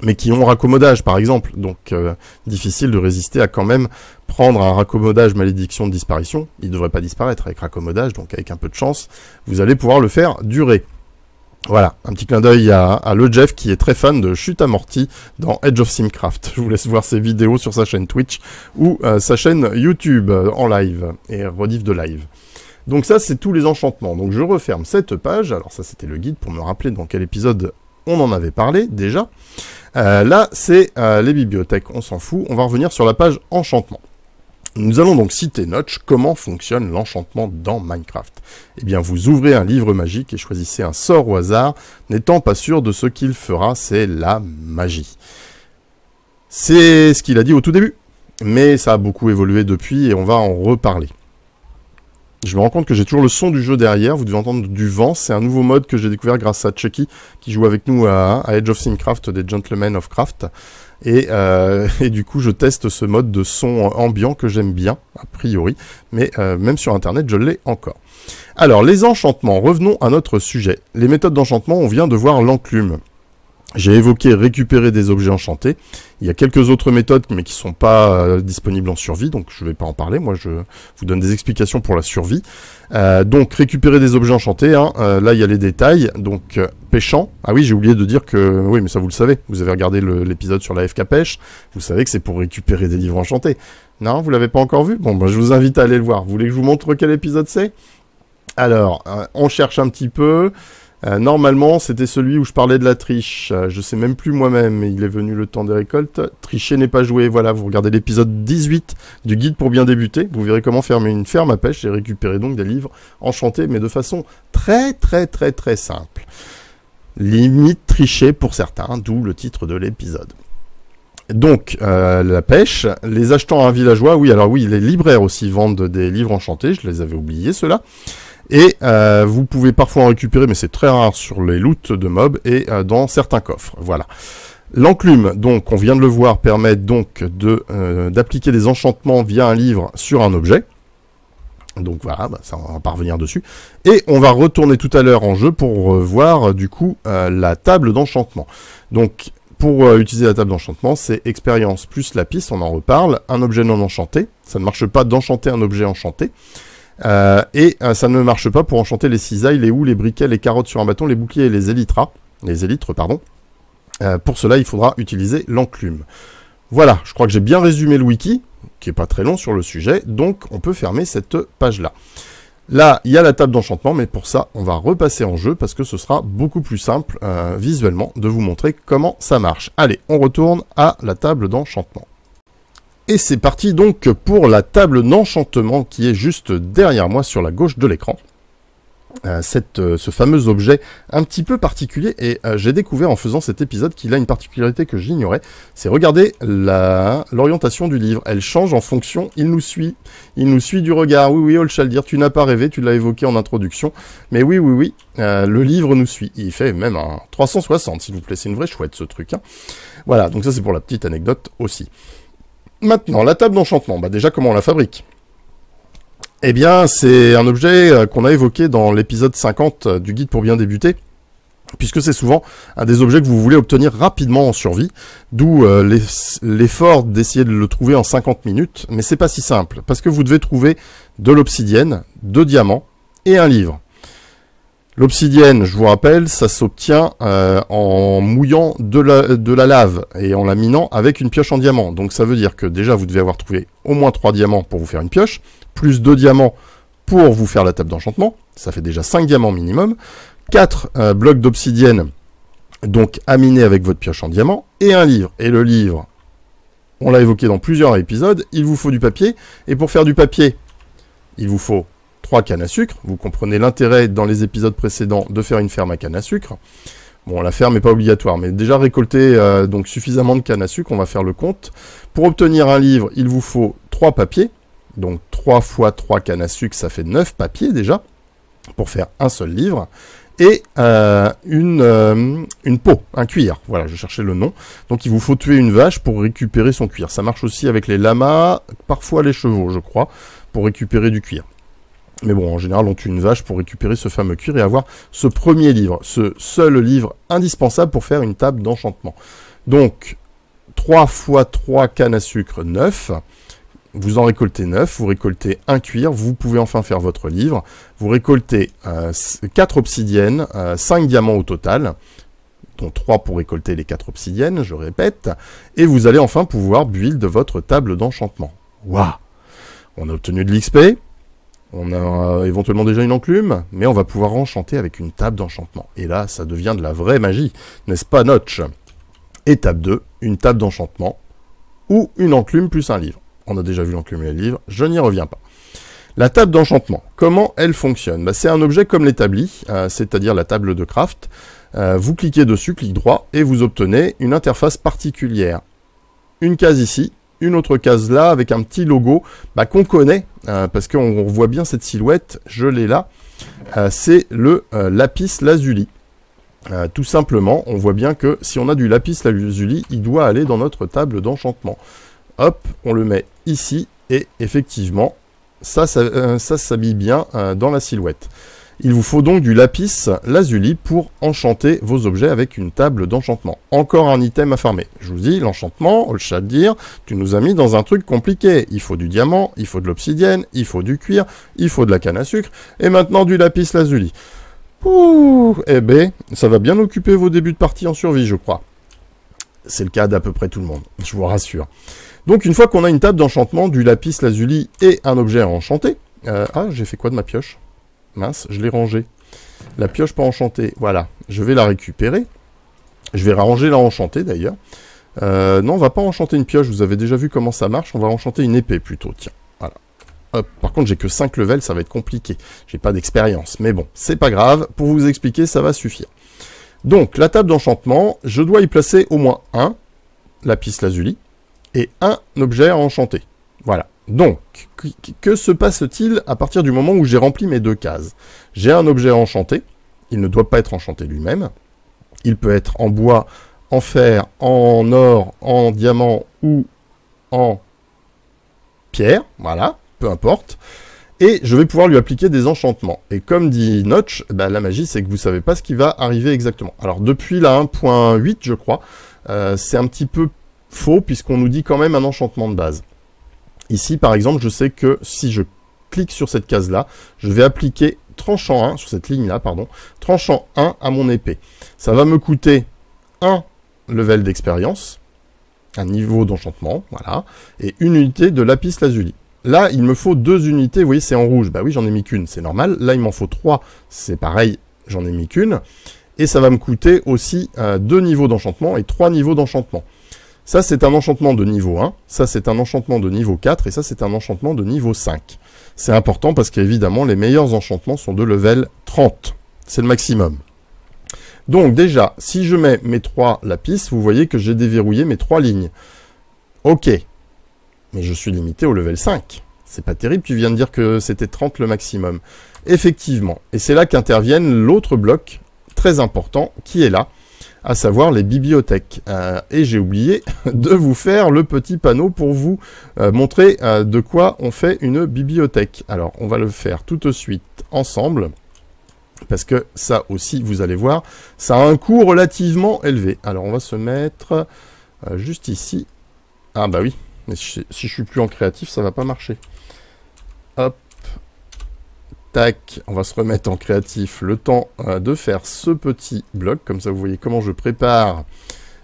mais qui ont raccommodage par exemple. Donc euh, difficile de résister à quand même prendre un raccommodage malédiction de disparition. Il ne devrait pas disparaître avec raccommodage, donc avec un peu de chance, vous allez pouvoir le faire durer. Voilà, un petit clin d'œil à, le Jeff qui est très fan de Chute amortie dans Edge of Simcraft. <laughs> Je vous laisse voir ses vidéos sur sa chaîne Twitch ou euh, sa chaîne YouTube euh, en live et rediff de live. Donc ça, c'est tous les enchantements. Donc je referme cette page. Alors ça, c'était le guide pour me rappeler dans quel épisode on en avait parlé déjà. Euh, là, c'est les bibliothèques, on s'en fout. On va revenir sur la page enchantement. Nous allons donc citer Notch comment fonctionne l'enchantement dans Minecraft. Eh bien, vous ouvrez un livre magique et choisissez un sort au hasard, n'étant pas sûr de ce qu'il fera, c'est la magie. C'est ce qu'il a dit au tout début, mais ça a beaucoup évolué depuis et on va en reparler. Je me rends compte que j'ai toujours le son du jeu derrière, vous devez entendre du vent, c'est un nouveau mode que j'ai découvert grâce à Chucky qui joue avec nous à, Edge of Simcraft des Gentlemen of Craft. Euh, <laughs> et, du coup, je teste ce mode de son ambiant que j'aime bien, a priori, mais euh, même sur Internet, je l'ai encore. Alors, les enchantements, revenons à notre sujet. Les méthodes d'enchantement, on vient de voir l'enclume. J'ai évoqué récupérer des objets enchantés. Il y a quelques autres méthodes, mais qui sont pas euh, disponibles en survie, donc je ne vais pas en parler. Moi, je vous donne des explications pour la survie. Euh, donc, récupérer des objets enchantés. Hein. Euh, là, il y a les détails. Donc, pêchant. Ah oui, j'ai oublié de dire que... Oui, mais ça, vous le savez. Vous avez regardé l'épisode sur la FK pêche. Vous savez que c'est pour récupérer des livres enchantés. Non, vous l'avez pas encore vu Bon, bah, je vous invite à aller le voir. Vous voulez que je vous montre quel épisode c'est Alors, on cherche un petit peu... Euh, normalement, c'était celui où je parlais de la triche. Euh, je sais même plus moi-même, mais il est venu le temps des récoltes. Tricher n'est pas joué. Voilà, vous regardez l'épisode 18 du guide pour bien débuter. Vous verrez comment fermer une ferme à pêche et récupérer donc des livres enchantés, mais de façon très très très très simple. Limite tricher pour certains, d'où le titre de l'épisode. Donc, euh, la pêche, les achetant à un villageois, oui, alors oui, les libraires aussi vendent des livres enchantés, je les avais oubliés ceux-là. Et euh, vous pouvez parfois en récupérer, mais c'est très rare sur les loots de mobs et euh, dans certains coffres. Voilà. L'enclume, donc, on vient de le voir, permet donc euh, d'appliquer des enchantements via un livre sur un objet. Donc voilà, bah, ça, on va pas revenir dessus. Et on va retourner tout à l'heure en jeu pour voir du coup la table d'enchantement. Donc pour utiliser la table d'enchantement, c'est expérience plus la piste, on en reparle, un objet non enchanté. Ça ne marche pas d'enchanter un objet enchanté. Euh, et euh, ça ne marche pas pour enchanter les cisailles, les houles, les briquets, les carottes sur un bâton, les boucliers et les élitras. Les élytres, pardon. Euh, pour cela, il faudra utiliser l'enclume. Voilà, je crois que j'ai bien résumé le wiki, qui est pas très long sur le sujet, donc on peut fermer cette page-là. Là, il y a la table d'enchantement, mais pour ça, on va repasser en jeu, parce que ce sera beaucoup plus simple visuellement de vous montrer comment ça marche. Allez, on retourne à la table d'enchantement. Et c'est parti donc pour la table d'enchantement qui est juste derrière moi sur la gauche de l'écran. Euh, cette, euh, ce fameux objet un petit peu particulier et euh, j'ai découvert en faisant cet épisode qu'il a une particularité que j'ignorais, c'est regarder l'orientation du livre, elle change en fonction, il nous suit, il nous suit du regard, oui oui, Olshaldir, oh, tu n'as pas rêvé, tu l'as évoqué en introduction, mais oui oui oui, le livre nous suit, il fait même un 360 s'il vous plaît, c'est une vraie chouette ce truc. Hein. Voilà, donc ça c'est pour la petite anecdote aussi. Maintenant, la table d'enchantement, bah déjà comment on la fabrique Eh bien, c'est un objet euh, qu'on a évoqué dans l'épisode 50 euh, du guide pour bien débuter, puisque c'est souvent un des objets que vous voulez obtenir rapidement en survie, d'où euh, l'effort d'essayer de le trouver en 50 minutes, mais c'est pas si simple, parce que vous devez trouver de l'obsidienne, deux diamants et un livre. L'obsidienne, je vous rappelle, ça s'obtient euh, en mouillant de la, de la, lave et en la minant avec une pioche en diamant. Donc ça veut dire que déjà vous devez avoir trouvé au moins 3 diamants pour vous faire une pioche, plus 2 diamants pour vous faire la table d'enchantement, ça fait déjà 5 diamants minimum, 4 euh, blocs d'obsidienne, donc à miner avec votre pioche en diamant, et un livre. Et le livre, on l'a évoqué dans plusieurs épisodes, il vous faut du papier, et pour faire du papier, il vous faut 3 cannes à sucre. Vous comprenez l'intérêt dans les épisodes précédents de faire une ferme à canne à sucre. Bon, la ferme n'est pas obligatoire, mais déjà récolter euh, donc suffisamment de cannes à sucre, on va faire le compte. Pour obtenir un livre, il vous faut 3 papiers. Donc 3 fois 3 cannes à sucre, ça fait 9 papiers déjà, pour faire un seul livre. Et euh, une, euh, une peau, un cuir, voilà, je cherchais le nom. Donc il vous faut tuer une vache pour récupérer son cuir. Ça marche aussi avec les lamas, parfois les chevaux, je crois, pour récupérer du cuir. Mais bon, en général, on tue une vache pour récupérer ce fameux cuir et avoir ce premier livre, ce seul livre indispensable pour faire une table d'enchantement. Donc, 3 x 3 cannes à sucre, 9. Vous en récoltez 9, vous récoltez un cuir, vous pouvez enfin faire votre livre. Vous récoltez 4 euh, obsidiennes, 5 euh, diamants au total, dont 3 pour récolter les 4 obsidiennes, je répète. Et vous allez enfin pouvoir build votre table d'enchantement. Waouh On a obtenu de l'XP, on a éventuellement déjà une enclume, mais on va pouvoir enchanter avec une table d'enchantement. Et là, ça devient de la vraie magie, n'est-ce pas, Notch Étape 2, une table d'enchantement, ou une enclume plus un livre. On a déjà vu l'enclume et le livre, je n'y reviens pas. La table d'enchantement, comment elle fonctionne bah, C'est un objet comme l'établi, euh, c'est-à-dire la table de craft. Euh, vous cliquez dessus, clic droit, et vous obtenez une interface particulière. Une case ici, une autre case là avec un petit logo bah, qu'on connaît euh, parce qu'on voit bien cette silhouette, je l'ai là. Euh, c'est le euh, lapis lazuli. tout simplement, on voit bien que si on a du lapis lazuli, il doit aller dans notre table d'enchantement. Hop, on le met ici et effectivement, ça s'habille bien dans la silhouette. Il vous faut donc du lapis lazuli pour enchanter vos objets avec une table d'enchantement. Encore un item à farmer. Je vous dis, l'enchantement, le chat dire, tu nous as mis dans un truc compliqué. Il faut du diamant, il faut de l'obsidienne, il faut du cuir, il faut de la canne à sucre, et maintenant du lapis lazuli. Ouh, eh ben, ça va bien occuper vos débuts de partie en survie, je crois. C'est le cas d'à peu près tout le monde, <laughs> je vous rassure. Donc une fois qu'on a une table d'enchantement, du lapis lazuli et un objet à enchanter, euh, ah, j'ai fait quoi de ma pioche Mince, je l'ai rangée. La pioche pas enchantée. Voilà, je vais la récupérer. Je vais ranger la enchantée d'ailleurs. Euh, non, on va pas enchanter une pioche, vous avez déjà vu comment ça marche. On va enchanter une épée plutôt, tiens. Voilà. Par contre, j'ai que 5 levels, ça va être compliqué. J'ai pas d'expérience, mais bon, c'est pas grave. Pour vous expliquer, ça va suffire. Donc, la table d'enchantement, je dois y placer au moins un lapis lazuli et un objet à enchanter. Voilà. Donc, que se passe-t-il à partir du moment où j'ai rempli mes deux cases J'ai un objet enchanté, il ne doit pas être enchanté lui-même, il peut être en bois, en fer, en or, en diamant ou en pierre, voilà, peu importe. Et je vais pouvoir lui appliquer des enchantements. Et comme dit Notch, eh ben, la magie, c'est que vous ne savez pas ce qui va arriver exactement. Alors depuis la 1.8, je crois, euh, c'est un petit peu faux puisqu'on nous dit quand même un enchantement de base. Ici, par exemple, je sais que si je clique sur cette case-là, je vais appliquer tranchant 1, sur cette ligne-là, pardon, tranchant 1 à mon épée. Ça va me coûter 1 level d'expérience, un niveau d'enchantement, voilà, et une unité de lapis lazuli. Là, il me faut deux unités, vous voyez, c'est en rouge. Bah oui, j'en ai mis qu'une, c'est normal. Là, il m'en faut trois, c'est pareil, j'en ai mis qu'une. Et ça va me coûter aussi euh, deux niveaux d'enchantement et trois niveaux d'enchantement. Ça, c'est un enchantement de niveau 1, ça, c'est un enchantement de niveau 4, et ça, c'est un enchantement de niveau 5. C'est important parce qu'évidemment, les meilleurs enchantements sont de level 30. C'est le maximum. Donc déjà, si je mets mes trois lapis, vous voyez que j'ai déverrouillé mes trois lignes. Ok, mais je suis limité au level 5. C'est pas terrible, tu viens de dire que c'était 30 le maximum. Effectivement, et c'est là qu'interviennent l'autre bloc très important qui est là, à savoir les bibliothèques. Euh, et j'ai oublié <laughs> de vous faire le petit panneau pour vous euh, montrer euh, de quoi on fait une bibliothèque. Alors, on va le faire tout de suite ensemble. Parce que ça aussi, vous allez voir, ça a un coût relativement élevé. Alors, on va se mettre juste ici. Ah bah oui, mais si, si je suis plus en créatif, ça va pas marcher. Hop, on va se remettre en créatif le temps euh, de faire ce petit bloc. Comme ça, vous voyez comment je prépare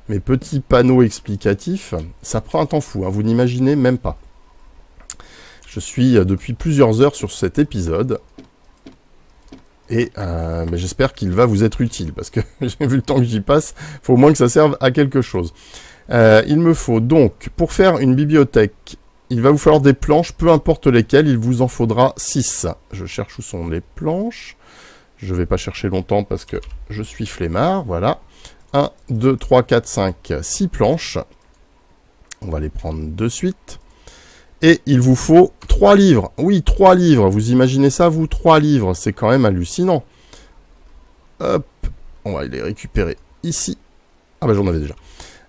mes petits panneaux explicatifs. Ça prend un temps fou, hein, vous n'imaginez même pas. Je suis euh, depuis plusieurs heures sur cet épisode. Et euh, j'espère qu'il va vous être utile, parce que <laughs> vu le temps que j'y passe, il faut au moins que ça serve à quelque chose. il me faut donc, pour faire une bibliothèque il va vous falloir des planches, peu importe lesquelles, il vous en faudra 6. Je cherche où sont les planches. Je ne vais pas chercher longtemps parce que je suis flemmard, voilà. 1, 2, 3, 4, 5, 6 planches. On va les prendre de suite. Et il vous faut 3 livres. Oui, 3 livres. Vous imaginez ça, vous 3 livres. C'est quand même hallucinant. Hop. On va les récupérer ici. Ah bah j'en avais déjà.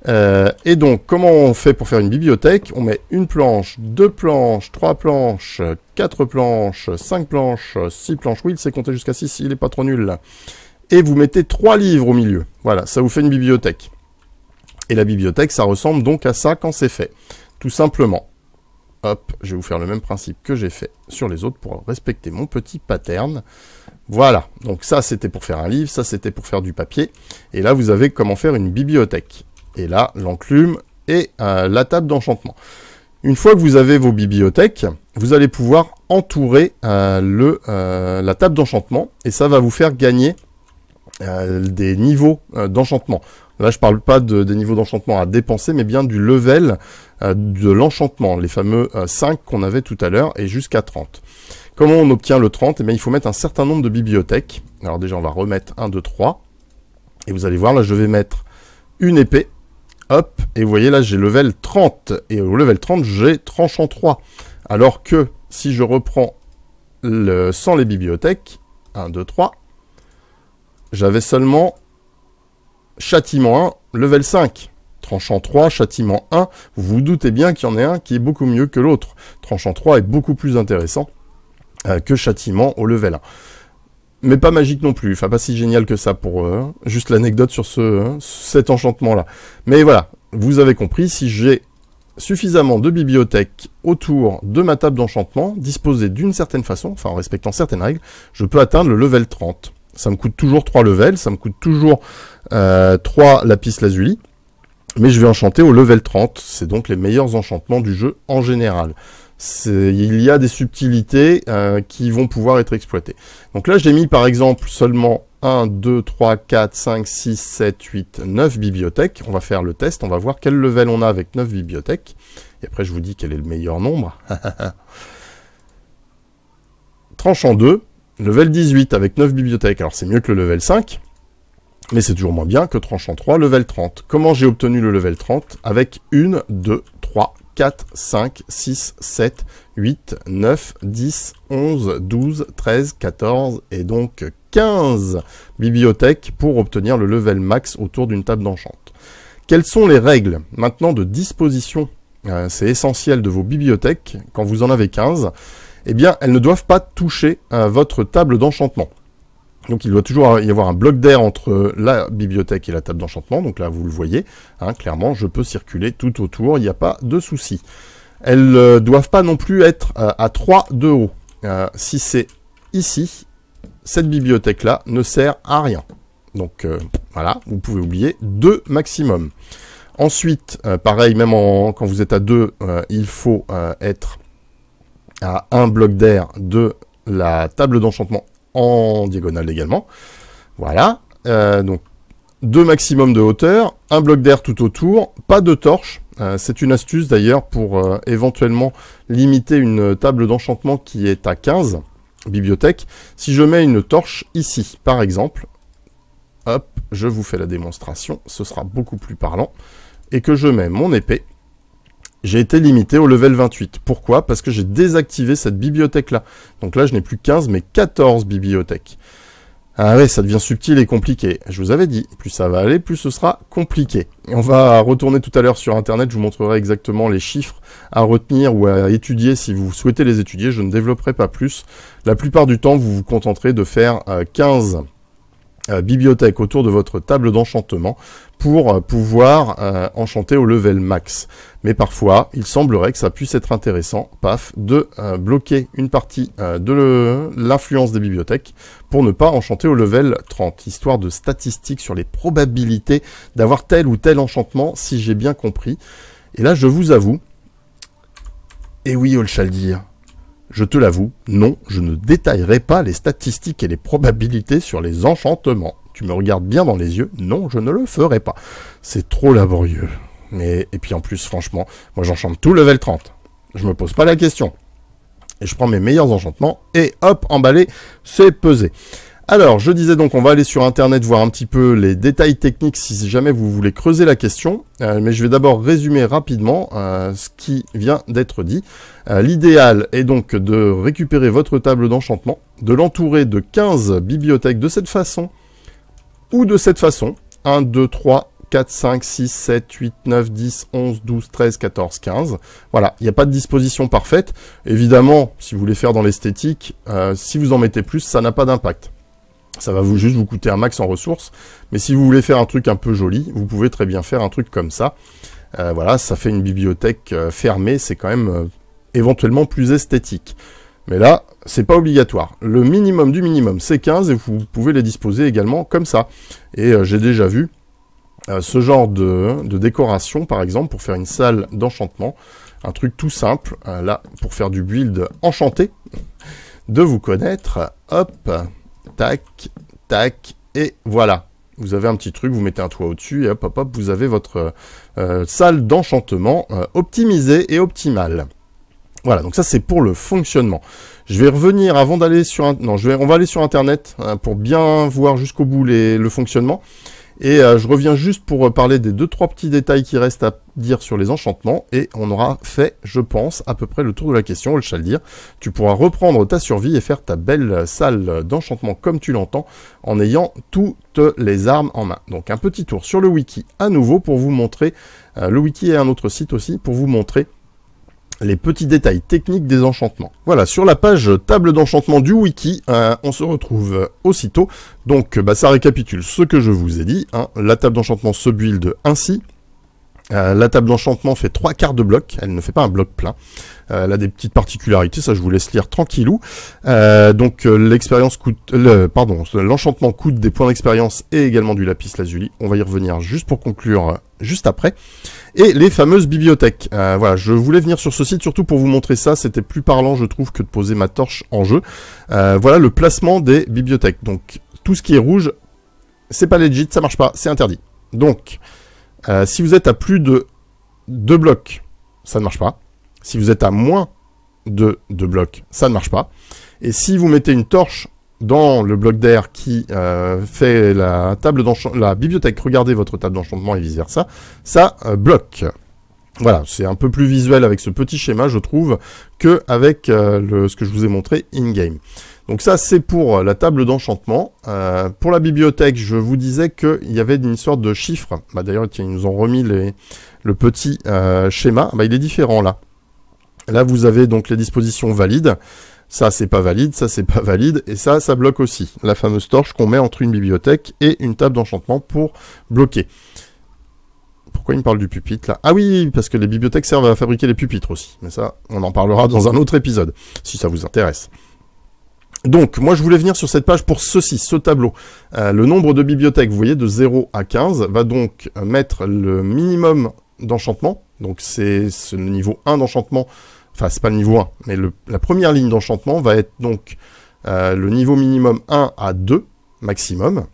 Euh, et donc, comment on fait pour faire une bibliothèque On met une planche, deux planches, trois planches, quatre planches, cinq planches, six planches. Oui, il sait compter jusqu'à six, il n'est pas trop nul. Et vous mettez trois livres au milieu. Voilà, ça vous fait une bibliothèque. Et la bibliothèque, ça ressemble donc à ça quand c'est fait. Tout simplement. Hop, je vais vous faire le même principe que j'ai fait sur les autres pour respecter mon petit pattern. Voilà, donc ça c'était pour faire un livre, ça c'était pour faire du papier. Et là, vous avez comment faire une bibliothèque et là, l'enclume et la table d'enchantement. Une fois que vous avez vos bibliothèques, vous allez pouvoir entourer euh, le, euh, la table d'enchantement et ça va vous faire gagner euh, des niveaux d'enchantement. Là, je ne parle pas des niveaux d'enchantement à dépenser, mais bien du level de l'enchantement, les fameux 5 qu'on avait tout à l'heure et jusqu'à 30. Comment on obtient le 30 eh Il faut mettre un certain nombre de bibliothèques. Alors déjà, on va remettre 1, 2, 3. Et vous allez voir, là, je vais mettre une épée Hop, et vous voyez là, j'ai level 30. Et au level 30, j'ai tranchant 3. Alors que si je reprends le, sans les bibliothèques, 1, 2, 3, j'avais seulement châtiment 1, level 5. Tranchant 3, châtiment 1, vous vous doutez bien qu'il y en ait un qui est beaucoup mieux que l'autre. Tranchant 3 est beaucoup plus intéressant euh, que châtiment au level 1 mais pas magique non plus. Enfin, pas si génial que ça pour euh, juste l'anecdote sur ce, hein, cet enchantement-là. Mais voilà, vous avez compris, si j'ai suffisamment de bibliothèques autour de ma table d'enchantement, disposées d'une certaine façon, enfin en respectant certaines règles, je peux atteindre le level 30. Ça me coûte toujours 3 levels, ça me coûte toujours euh, 3 lapis lazuli, mais je vais enchanter au level 30. C'est donc les meilleurs enchantements du jeu en général il y a des subtilités euh, qui vont pouvoir être exploitées. Donc là, j'ai mis par exemple seulement 1, 2, 3, 4, 5, 6, 7, 8, 9 bibliothèques. On va faire le test, on va voir quel level on a avec 9 bibliothèques. Et après, je vous dis quel est le meilleur nombre. Tranche en 2, level 18 avec 9 bibliothèques. Alors c'est mieux que le level 5, mais c'est toujours moins bien que tranche en 3, level 30. Comment j'ai obtenu le level 30 Avec 1, 2, 3, 4, 5, 6, 7, 8, 9, 10, 11, 12, 13, 14 et donc 15 bibliothèques pour obtenir le level max autour d'une table d'enchante. Quelles sont les règles maintenant de disposition euh, C'est essentiel de vos bibliothèques, quand vous en avez 15, eh bien elles ne doivent pas toucher euh, votre table d'enchantement. Donc il doit toujours y avoir un bloc d'air entre la bibliothèque et la table d'enchantement. Donc là, vous le voyez, hein, clairement, je peux circuler tout autour, il n'y a pas de souci. Elles ne euh, doivent pas non plus être euh, à 3 de haut. Euh, si c'est ici, cette bibliothèque-là ne sert à rien. Donc voilà, vous pouvez oublier 2 maximum. Ensuite, pareil, même quand vous êtes à 2, il faut être à un bloc d'air de la table d'enchantement en diagonale également. Voilà. Euh, donc, deux maximum de hauteur, un bloc d'air tout autour, pas de torche. Euh, c'est une astuce d'ailleurs pour euh, éventuellement limiter une table d'enchantement qui est à 15, bibliothèque. Si je mets une torche ici, par exemple, hop, je vous fais la démonstration, ce sera beaucoup plus parlant. Et que je mets mon épée, j'ai été limité au level 28. Pourquoi Parce que j'ai désactivé cette bibliothèque-là. Donc là, je n'ai plus 15, mais 14 bibliothèques. Ah ouais, ça devient subtil et compliqué. Je vous avais dit, plus ça va aller, plus ce sera compliqué. on va retourner tout à l'heure sur Internet, je vous montrerai exactement les chiffres à retenir ou à étudier si vous souhaitez les étudier. Je ne développerai pas plus. La plupart du temps, vous vous contenterez de faire 15 euh, euh, bibliothèque autour de votre table d'enchantement pour euh, pouvoir euh, enchanter au level max. Mais parfois, il semblerait que ça puisse être intéressant, paf, de bloquer une partie de l'influence des bibliothèques pour ne pas enchanter au level 30, histoire de statistiques sur les probabilités d'avoir tel ou tel enchantement, si j'ai bien compris. Et là, je vous avoue, et oui, Olchaldir, je te l'avoue, non, je ne détaillerai pas les statistiques et les probabilités sur les enchantements. Tu me regardes bien dans les yeux, non, je ne le ferai pas. C'est trop laborieux. Mais, et puis en plus, franchement, moi j'enchante tout level 30. Je me pose pas la question. Et je prends mes meilleurs enchantements et hop, emballé, c'est pesé. Alors, je disais donc, on va aller sur Internet voir un petit peu les détails techniques si jamais vous voulez creuser la question. Euh, mais je vais d'abord résumer rapidement euh, ce qui vient d'être dit. Euh, l'idéal est donc de récupérer votre table d'enchantement, de l'entourer de 15 bibliothèques de cette façon, ou de cette façon. 1, 2, 3, 4, 5, 6, 7, 8, 9, 10, 11, 12, 13, 14, 15. Voilà, il n'y a pas de disposition parfaite. Évidemment, si vous voulez faire dans l'esthétique, si vous en mettez plus, ça n'a pas d'impact ça va vous juste vous coûter un max en ressources. Mais si vous voulez faire un truc un peu joli, vous pouvez très bien faire un truc comme ça. Euh, voilà, ça fait une bibliothèque euh, fermée, c'est quand même euh, éventuellement plus esthétique. Mais là, c'est pas obligatoire. Le minimum du minimum, c'est 15 et vous pouvez les disposer également comme ça. Et j'ai déjà vu ce genre de, décoration, par exemple, pour faire une salle d'enchantement. Un truc tout simple, là, pour faire du build enchanté, de vous connaître. Hop Tac, tac, et voilà. Vous avez un petit truc, vous mettez un toit au-dessus, et hop, hop, hop, vous avez votre euh, euh, salle d'enchantement euh, optimisée et optimale. Voilà, donc ça c'est pour le fonctionnement. Je vais revenir avant d'aller sur... Non, on va aller sur Internet hein, pour bien voir jusqu'au bout le fonctionnement. Et euh, je reviens juste pour euh, parler des deux trois petits détails qui restent à dire sur les enchantements et on aura fait, je pense, à peu près le tour de la question, le dire. Tu pourras reprendre ta survie et faire ta belle salle d'enchantement comme tu l'entends en ayant toutes les armes en main. Donc un petit tour sur le wiki à nouveau pour vous montrer, euh, le wiki et un autre site aussi pour vous montrer les petits détails techniques des enchantements. Voilà, sur la page table d'enchantement du wiki, euh, on se retrouve aussitôt. Donc euh, bah, ça récapitule ce que je vous ai dit. Hein. La table d'enchantement se build ainsi. Euh, la table d'enchantement fait trois quarts de bloc, elle ne fait pas un bloc plein. elle a des petites particularités, ça je vous laisse lire tranquillou. donc l'expérience coûte, pardon, l'enchantement coûte des points d'expérience et également du lapis lazuli. On va y revenir juste pour conclure juste après et les fameuses bibliothèques. Euh, voilà, je voulais venir sur ce site surtout pour vous montrer ça, c'était plus parlant je trouve que de poser ma torche en jeu. Euh, voilà le placement des bibliothèques. Donc tout ce qui est rouge, c'est pas legit, ça marche pas, c'est interdit. Donc, euh, si vous êtes à plus de deux blocs, ça ne marche pas. Si vous êtes à moins de deux blocs, ça ne marche pas. Et si vous mettez une torche dans le bloc d'air qui euh, fait la table d'enchantement, la bibliothèque, regardez votre table d'enchantement et vice versa, ça euh, bloque. Voilà, c'est un peu plus visuel avec ce petit schéma, je trouve, que avec euh, ce que je vous ai montré in-game. Donc ça, c'est pour la table d'enchantement. pour la bibliothèque, je vous disais qu'il y avait une sorte de chiffre. Bah, d'ailleurs, ils nous ont remis le petit schéma. Bah, il est différent là. Là, vous avez donc les dispositions valides ça c'est pas valide, ça c'est pas valide, et ça, ça bloque aussi. La fameuse torche qu'on met entre une bibliothèque et une table d'enchantement pour bloquer. Pourquoi il me parle du pupitre là Ah oui, parce que les bibliothèques servent à fabriquer les pupitres aussi. Mais ça, on en parlera dans un autre épisode, si ça vous intéresse. Donc, moi je voulais venir sur cette page pour ceci, ce tableau. Euh, le nombre de bibliothèques, vous voyez, de 0 à 15, va donc mettre le minimum d'enchantement. Donc c'est ce niveau 1 d'enchantement enfin c'est pas le niveau 1, mais la première ligne d'enchantement va être donc euh, le niveau minimum 1 à 2 maximum,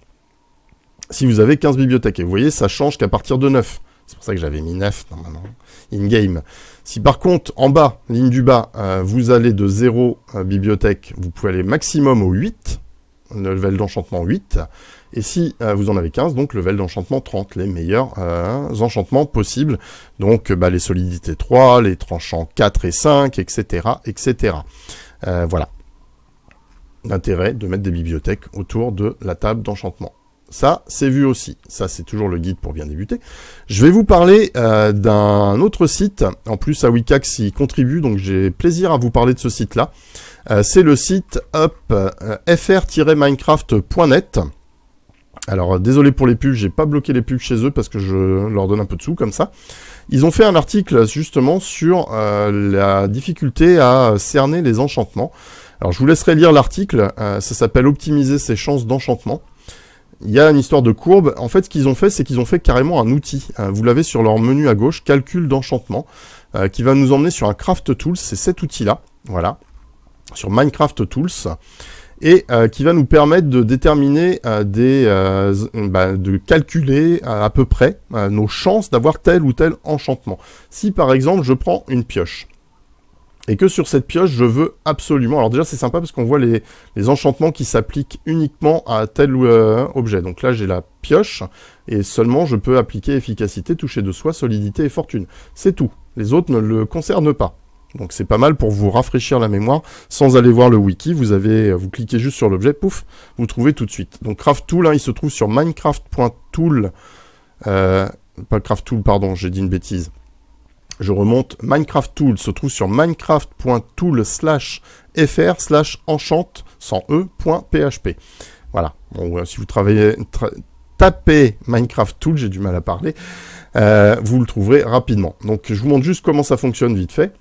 si vous avez 15 bibliothèques. Et vous voyez, ça change qu'à partir de 9. C'est pour ça que j'avais mis 9 normalement, in-game. Si par contre, en bas, ligne du bas, euh, vous allez de 0 euh, bibliothèque, vous pouvez aller maximum au 8, le level d'enchantement 8. Et si euh, vous en avez 15, donc level d'enchantement 30, les meilleurs euh, enchantements possibles. Donc euh, bah, les solidités 3, les tranchants 4 et 5, etc. etc. voilà. L'intérêt de mettre des bibliothèques autour de la table d'enchantement. Ça, c'est vu aussi. Ça, c'est toujours le guide pour bien débuter. Je vais vous parler d'un autre site. En plus, à Wicax, y contribue, donc j'ai plaisir à vous parler de ce site-là. c'est le site up fr-minecraft.net. Alors euh, désolé pour les pubs, j'ai pas bloqué les pubs chez eux parce que je leur donne un peu de sous comme ça. Ils ont fait un article justement sur euh, la difficulté à cerner les enchantements. Alors je vous laisserai lire l'article, euh, ça s'appelle Optimiser ses chances d'enchantement. Il y a une histoire de courbe. En fait, ce qu'ils ont fait, c'est qu'ils ont fait carrément un outil. vous l'avez sur leur menu à gauche, calcul d'enchantement, qui va nous emmener sur un Craft Tools. C'est cet outil-là, voilà, sur Minecraft Tools et euh, qui va nous permettre de déterminer euh, des, euh, bah, de calculer à peu près nos chances d'avoir tel ou tel enchantement. Si par exemple je prends une pioche et que sur cette pioche je veux absolument, alors déjà c'est sympa parce qu'on voit les, enchantements qui s'appliquent uniquement à tel ou, objet. Donc là j'ai la pioche et seulement je peux appliquer efficacité, toucher de soi, solidité et fortune. C'est tout. Les autres ne le concernent pas. Donc c'est pas mal pour vous rafraîchir la mémoire sans aller voir le wiki. Vous avez, vous cliquez juste sur l'objet, pouf, vous trouvez tout de suite. Donc Craft Tool, hein, il se trouve sur Minecraft.tool. Euh, pas Tool, pardon, j'ai dit une bêtise. Je remonte. Minecraft Tool se trouve sur minecraft.tool slash fr slash enchant sans e.php. Voilà. si vous travaillez, tapez Minecraft Tool, j'ai du mal à parler, euh, vous le trouverez rapidement. Donc je vous montre juste comment ça fonctionne vite fait.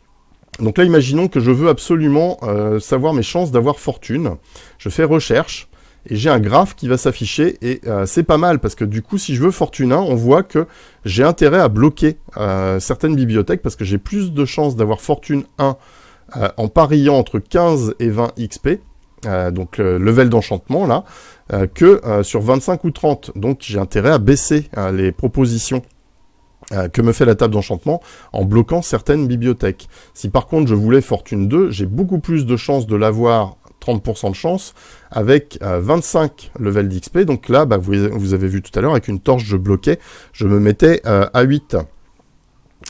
Donc là, imaginons que je veux absolument euh, savoir mes chances d'avoir fortune. Je fais recherche et j'ai un graphe qui va s'afficher et euh, c'est pas mal parce que du coup si je veux Fortune 1 hein, on voit que j'ai intérêt à bloquer euh, certaines bibliothèques parce que j'ai plus de chances d'avoir Fortune 1 en pariant entre 15 et 20 XP donc le level d'enchantement là que sur 25 ou 30 donc j'ai intérêt à baisser hein, les propositions euh, que me fait la table d'enchantement en bloquant certaines bibliothèques. Si par contre je voulais Fortune 2, j'ai beaucoup plus de chances de l'avoir, 30% de chance, avec 25 euh, levels d'XP. Donc là, bah, vous, avez vu tout à l'heure, avec une torche, je bloquais, je me mettais euh, à 8.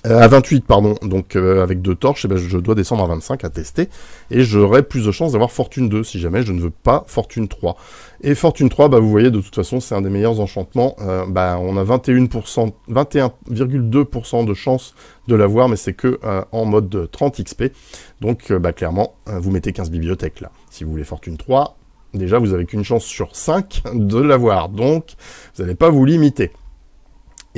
Euh, à 28, pardon, donc euh, avec deux torches, eh ben, je dois descendre à 25 à tester, et j'aurai plus de chances d'avoir Fortune 2, si jamais je ne veux pas Fortune 3. Et Fortune 3, bah, vous voyez, de toute façon, c'est un des meilleurs enchantements, euh, bah, on a 21%, 21,2% de chance de l'avoir, mais c'est que en mode 30 XP, donc bah, clairement, vous mettez 15 bibliothèques là. Si vous voulez Fortune 3, déjà, vous avez qu'une chance sur 5 de l'avoir, donc vous n'allez pas vous limiter.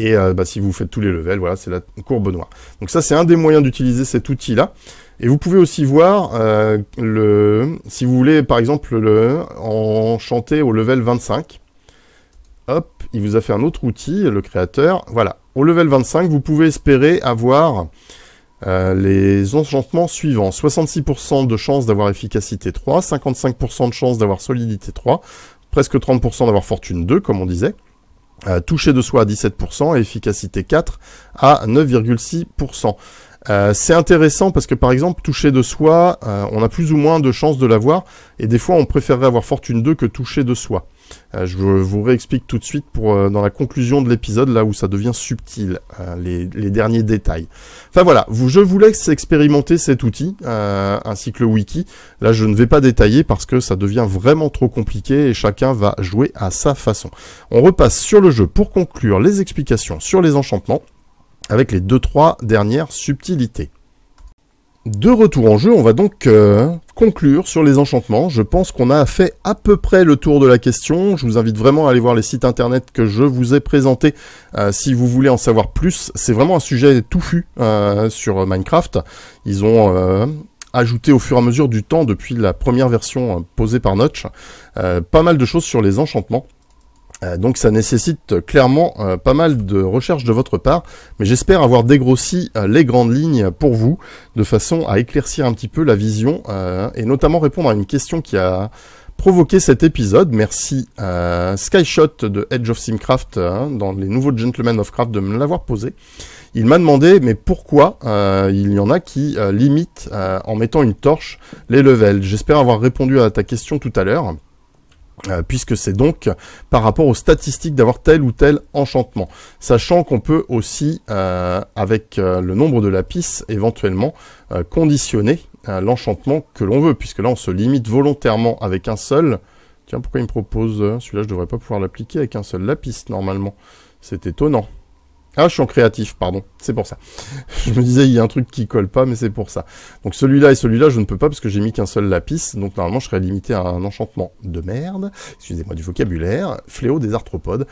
Et euh, bah, si vous faites tous les levels, voilà, c'est la courbe noire. Donc ça, c'est un des moyens d'utiliser cet outil-là. Et vous pouvez aussi voir, euh, le, si vous voulez, par exemple, le, enchanter au level 25. Hop, il vous a fait un autre outil, le créateur. Voilà, au level 25, vous pouvez espérer avoir euh, les enchantements suivants. 66% de chance d'avoir efficacité 3, 55% de chance d'avoir solidité 3, presque 30% d'avoir fortune 2, comme on disait. Euh, toucher de soi à 17% et efficacité 4 à 9,6%. Euh, c'est intéressant parce que par exemple toucher de soi, euh, on a plus ou moins de chances de l'avoir et des fois on préférerait avoir fortune 2 que toucher de soi. Euh, je vous réexplique tout de suite euh, dans la conclusion de l'épisode, là où ça devient subtil, euh, les, derniers détails. Enfin voilà, je vous laisse expérimenter cet outil, ainsi que le wiki. Là, je ne vais pas détailler parce que ça devient vraiment trop compliqué et chacun va jouer à sa façon. On repasse sur le jeu pour conclure les explications sur les enchantements avec les deux trois dernières subtilités. De retour en jeu, on va donc euh, conclure sur les enchantements. Je pense qu'on a fait à peu près le tour de la question. Je vous invite vraiment à aller voir les sites internet que je vous ai présentés euh, si vous voulez en savoir plus. C'est vraiment un sujet touffu euh, sur Minecraft. Ils ont ajouté au fur et à mesure du temps depuis la première version posée par Notch pas mal de choses sur les enchantements. Euh, donc ça nécessite euh, clairement euh, pas mal de recherches de votre part, mais j'espère avoir dégrossi les grandes lignes pour vous, de façon à éclaircir un petit peu la vision, et notamment répondre à une question qui a provoqué cet épisode. Merci Skyshot de Edge of Simcraft, hein, dans les nouveaux Gentlemen of Craft, de me l'avoir posé. Il m'a demandé, mais pourquoi il y en a qui limitent en mettant une torche les levels J'espère avoir répondu à ta question tout à l'heure. Euh, puisque c'est donc par rapport aux statistiques d'avoir tel ou tel enchantement. Sachant qu'on peut aussi, euh, avec euh, le nombre de lapis, éventuellement conditionner l'enchantement que l'on veut, puisque là on se limite volontairement avec un seul. Tiens, pourquoi il me propose... Celui-là, je devrais pas pouvoir l'appliquer avec un seul lapis, normalement. C'est étonnant. Ah, je suis en créatif, pardon. C'est pour ça. <laughs> Je me disais, il y a un truc qui colle pas, mais c'est pour ça. Donc celui-là et celui-là, je ne peux pas parce que j'ai mis qu'un seul lapis. Donc normalement, je serais limité à un enchantement de merde. Excusez-moi du vocabulaire. Fléau des arthropodes.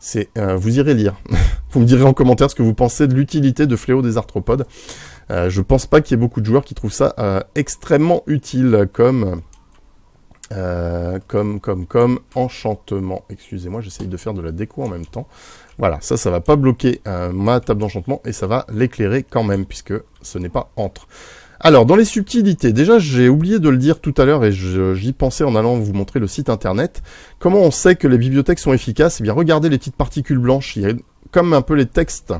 C'est, euh, vous irez lire. <laughs> vous me direz en commentaire ce que vous pensez de l'utilité de Fléau des arthropodes. Euh, je pense pas qu'il y ait beaucoup de joueurs qui trouvent ça euh, extrêmement utile comme... Euh, comme, comme, comme enchantement. Excusez-moi, j'essaye de faire de la déco en même temps. Voilà, ça, ça va pas bloquer euh, ma table d'enchantement et ça va l'éclairer quand même, puisque ce n'est pas entre. Alors, dans les subtilités, déjà, j'ai oublié de le dire tout à l'heure et j'y pensais en allant vous montrer le site internet. Comment on sait que les bibliothèques sont efficaces Eh bien, regardez les petites particules blanches, comme un peu les textes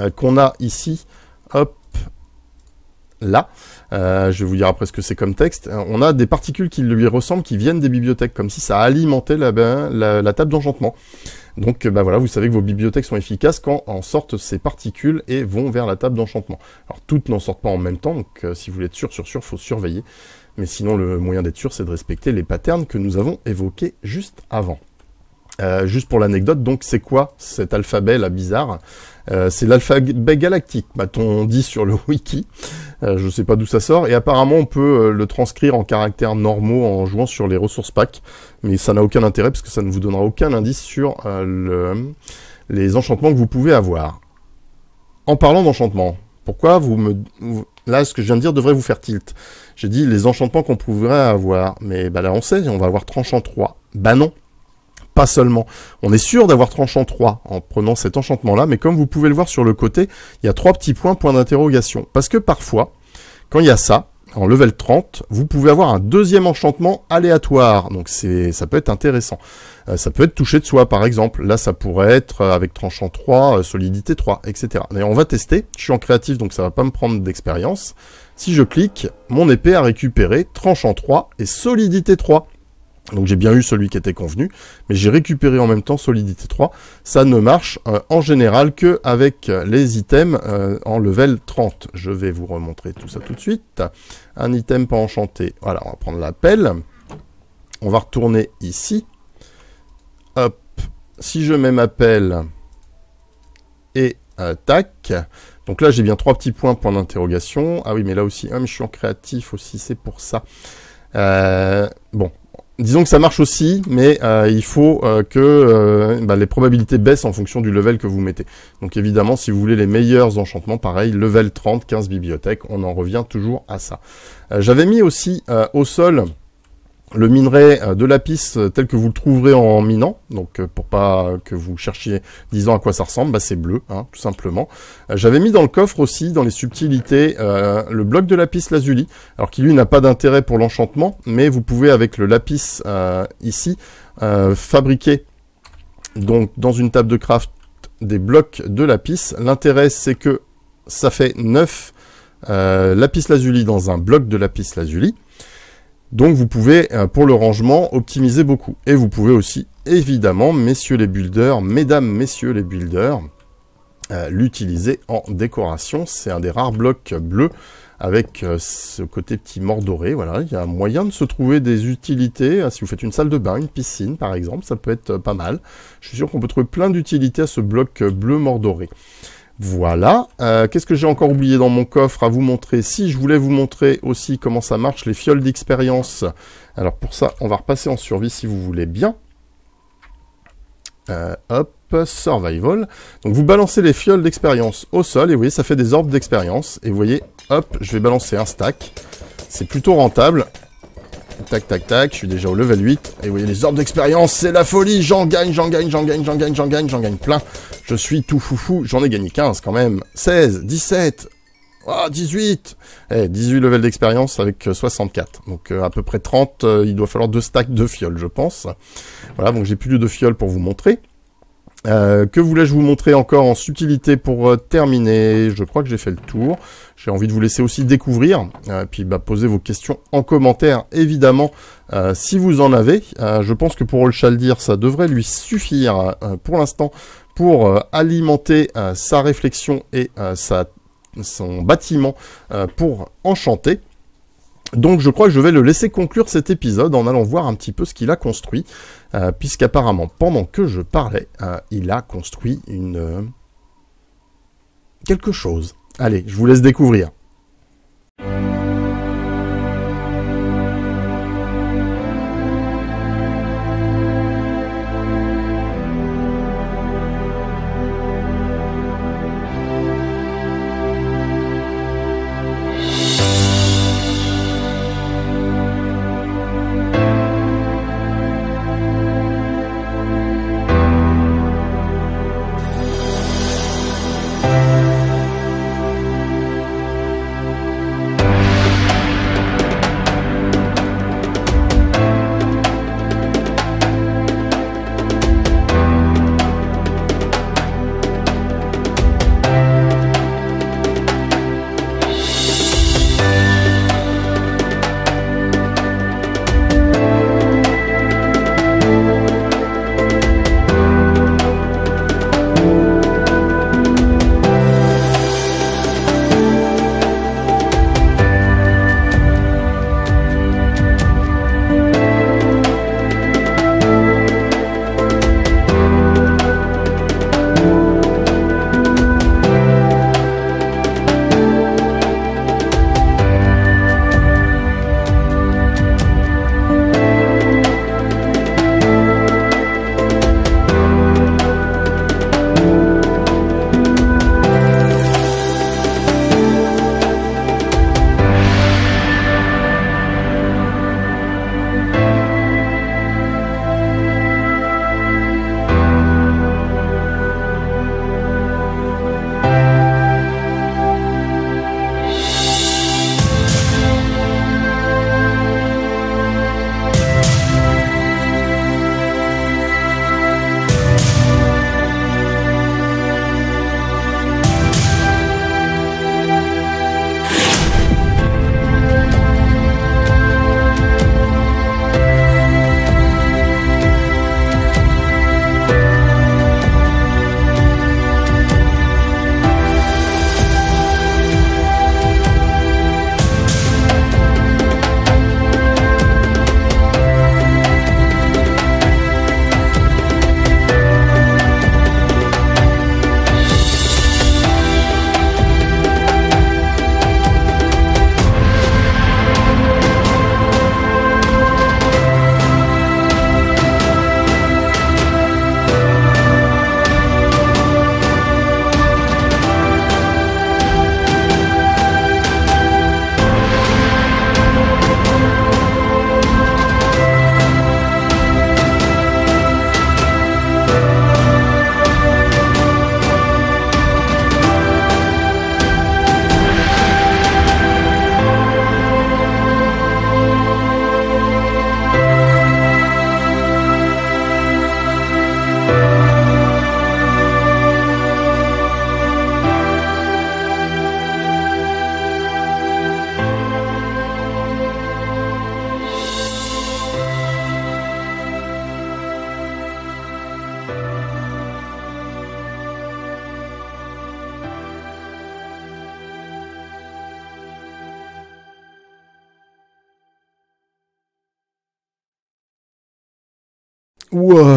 euh, qu'on a ici. Hop, là. Euh, je vais vous dire après ce que c'est comme texte. On a des particules qui lui ressemblent, qui viennent des bibliothèques, comme si ça alimentait la table d'enchantement. Donc bah voilà, vous savez que vos bibliothèques sont efficaces quand en sortent ces particules et vont vers la table d'enchantement. Alors toutes n'en sortent pas en même temps, donc euh, si vous voulez être sûr, sûr, sûr, faut surveiller. Mais sinon, le moyen d'être sûr, c'est de respecter les patterns que nous avons évoqués juste avant. Euh, juste pour l'anecdote, donc c'est quoi cet alphabet là bizarre euh, C'est l'alphabet galactique, m'a-t-on dit sur le <laughs> wiki. Euh, je ne sais pas d'où ça sort. Et apparemment, on peut le transcrire en caractères normaux en jouant sur les ressources packs. Mais ça n'a aucun intérêt parce que ça ne vous donnera aucun indice sur le, les enchantements que vous pouvez avoir. En parlant d'enchantements, pourquoi vous me... Là, ce que je viens de dire devrait vous faire tilt. J'ai dit les enchantements qu'on pourrait avoir. Mais bah là, on sait, on va avoir tranchant 3. Bah non pas seulement. On est sûr d'avoir tranchant 3 en prenant cet enchantement-là, mais comme vous pouvez le voir sur le côté, il y a trois petits points, points d'interrogation. Parce que parfois, quand il y a ça, en level 30, vous pouvez avoir un deuxième enchantement aléatoire. Donc c'est, ça peut être intéressant. Euh, ça peut être touché de soi, par exemple. Là, ça pourrait être euh, avec tranchant 3, euh, solidité 3, etc. Mais on va tester. Je suis en créatif, donc ça va pas me prendre d'expérience. Si je clique, mon épée a récupéré tranchant 3 et solidité 3. Donc j'ai bien eu celui qui était convenu, mais j'ai récupéré en même temps Solidité 3. Ça ne marche euh, en général que avec euh, les items euh, en level 30. Je vais vous remontrer tout ça tout de suite. Un item pas enchanté. Voilà, on va prendre la pelle. On va retourner ici. Hop, si je mets ma pelle et tac. Donc là j'ai bien trois petits points, point d'interrogation. Ah oui, mais là aussi, un ah, je suis en créatif aussi, c'est pour ça. bon, disons que ça marche aussi, mais euh, il faut euh, que euh, bah, les probabilités baissent en fonction du level que vous mettez. Donc évidemment, si vous voulez les meilleurs enchantements, pareil, level 30, 15 bibliothèques, on en revient toujours à ça. J'avais mis aussi au sol le minerai euh, de lapis euh, tel que vous le trouverez en minant, donc euh, pour pas que vous cherchiez disant à quoi ça ressemble, bah c'est bleu, hein, tout simplement. J'avais mis dans le coffre aussi, dans les subtilités, le bloc de lapis lazuli, alors qui lui n'a pas d'intérêt pour l'enchantement, mais vous pouvez avec le lapis ici fabriquer donc dans une table de craft des blocs de lapis. L'intérêt c'est que ça fait 9 lapis lazuli dans un bloc de lapis lazuli. Donc vous pouvez, euh, pour le rangement, optimiser beaucoup. Et vous pouvez aussi, évidemment, messieurs les builders, mesdames, messieurs les builders, euh, l'utiliser en décoration. C'est un des rares blocs bleus avec euh, ce côté petit mordoré. Voilà, il y a moyen de se trouver des utilités. Ah, si vous faites une salle de bain, une piscine par exemple, ça peut être pas mal. Je suis sûr qu'on peut trouver plein d'utilités à ce bloc bleu mordoré. Voilà. Euh, qu'est-ce que j'ai encore oublié dans mon coffre à vous montrer Si je voulais vous montrer aussi comment ça marche, les fioles d'expérience. Alors pour ça, on va repasser en survie si vous voulez bien. Euh, hop, survival. Donc vous balancez les fioles d'expérience au sol, et vous voyez, ça fait des orbes d'expérience. Et vous voyez, hop, je vais balancer un stack. C'est plutôt rentable. Tac, tac, tac, je suis déjà au level 8. Et vous voyez, les orbes d'expérience, c'est la folie J'en gagne, j'en gagne, j'en gagne, j'en gagne, j'en gagne, j'en gagne plein. Je suis tout foufou, j'en ai gagné 15 quand même. 16, 17, 18 18 levels d'expérience avec 64. Euh, donc euh, à peu près 30, euh, il doit falloir deux stacks de fioles, je pense. Voilà, donc j'ai plus de deux fioles pour vous montrer. Euh, que voulais-je vous montrer encore en subtilité pour euh, terminer Je crois que j'ai fait le tour. J'ai envie de vous laisser aussi découvrir, euh, puis bah, poser vos questions en commentaire, évidemment, si vous en avez. je pense que pour Olchaldir, ça devrait lui suffire pour l'instant pour alimenter sa réflexion et son bâtiment pour enchanter. Donc je crois que je vais le laisser conclure cet épisode en allant voir un petit peu ce qu'il a construit, euh, puisqu'apparemment pendant que je parlais, euh, il a construit une... Euh, quelque chose. Allez, je vous laisse découvrir.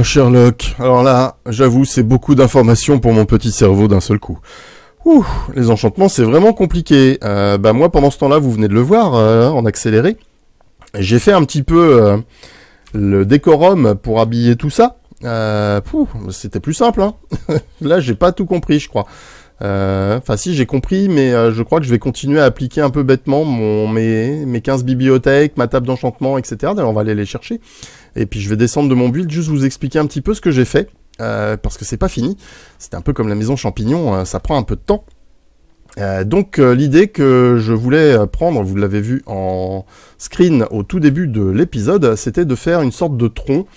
Hein, Sherlock. Alors là, j'avoue, c'est beaucoup d'informations pour mon petit cerveau d'un seul coup. Ouh, les enchantements, c'est vraiment compliqué. Euh, bah moi, pendant ce temps-là, vous venez de le voir euh, en accéléré. J'ai fait un petit peu euh, le décorum pour habiller tout ça. C'était plus simple. Hein. <laughs> là, j'ai pas tout compris, je crois. Enfin, si, j'ai compris, mais je crois que je vais continuer à appliquer un peu bêtement mon, mes, mes 15 bibliothèques, ma table d'enchantement, etc. D'ailleurs, on va aller les chercher. Et puis je vais descendre de mon build, juste vous expliquer un petit peu ce que j'ai fait. Euh, parce que c'est pas fini. C'était un peu comme la maison champignon, euh, ça prend un peu de temps. Euh, donc l'idée que je voulais prendre, vous l'avez vu en screen au tout début de l'épisode, c'était de faire une sorte de tronc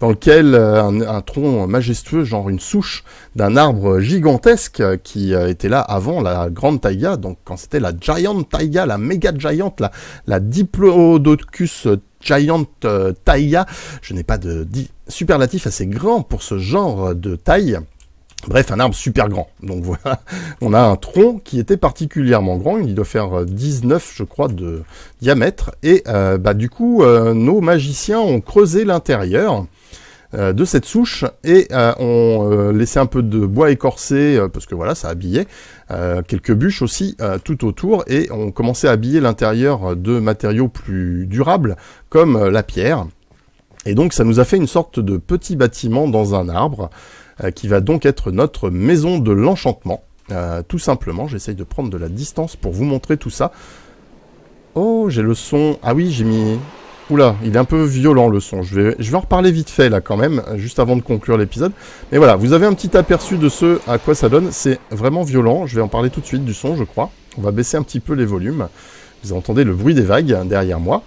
dans lequel un, tronc majestueux, genre une souche d'un arbre gigantesque qui était là avant la grande taïga, donc quand c'était la giant taïga, la méga giant, la, la diplodocus Giant euh, Taïa. Je n'ai pas de superlatif assez grand pour ce genre de taille. Bref, un arbre super grand. Donc voilà, on a un tronc qui était particulièrement grand. Il doit faire 19, euh, je crois, de diamètre. Et euh, bah, du coup, nos magiciens ont creusé l'intérieur. Euh, de cette souche et euh, on euh, laissait un peu de bois écorcé parce que voilà ça habillait quelques bûches aussi tout autour et on commençait à habiller l'intérieur de matériaux plus durables comme la pierre et donc ça nous a fait une sorte de petit bâtiment dans un arbre qui va donc être notre maison de l'enchantement tout simplement j'essaye de prendre de la distance pour vous montrer tout ça Oh, j'ai le son. Ah oui, j'ai mis Oula, il est un peu violent le son. Je vais, je vais en reparler vite fait là quand même, juste avant de conclure l'épisode. Mais voilà, vous avez un petit aperçu de ce à quoi ça donne. C'est vraiment violent. Je vais en parler tout de suite du son, je crois. On va baisser un petit peu les volumes. Vous entendez le bruit des vagues derrière moi.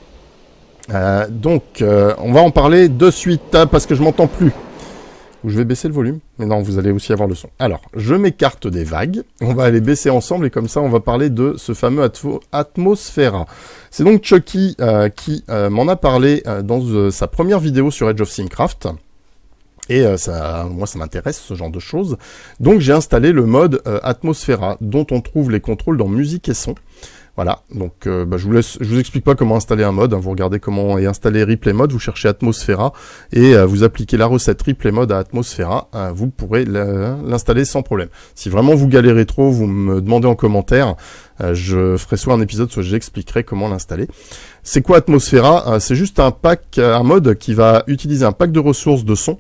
Euh, donc, euh, on va en parler de suite hein, parce que je m'entends plus où je vais baisser le volume. Mais non, vous allez aussi avoir le son. Alors, je m'écarte des vagues. On va aller baisser ensemble et comme ça, on va parler de ce fameux atmo atmosphère. C'est donc Chucky euh, qui euh, m'en a parlé euh, dans sa première vidéo sur Edge of Syncraft. Et ça, moi, ça m'intéresse ce genre de choses. Donc, j'ai installé le mode Atmosphera, dont on trouve les contrôles dans musique et son. Voilà, donc euh, bah, je vous laisse, je vous explique pas comment installer un mode. Hein. vous regardez comment est installé Replay Mode, vous cherchez Atmosphera et euh, vous appliquez la recette Replay Mode à Atmosphera. Hein, vous pourrez l'installer sans problème. Si vraiment vous galérez trop, vous me demandez en commentaire. Euh, je ferai soit un épisode, soit j'expliquerai comment l'installer. C'est quoi Atmosphera C'est juste un pack, un mode qui va utiliser un pack de ressources de son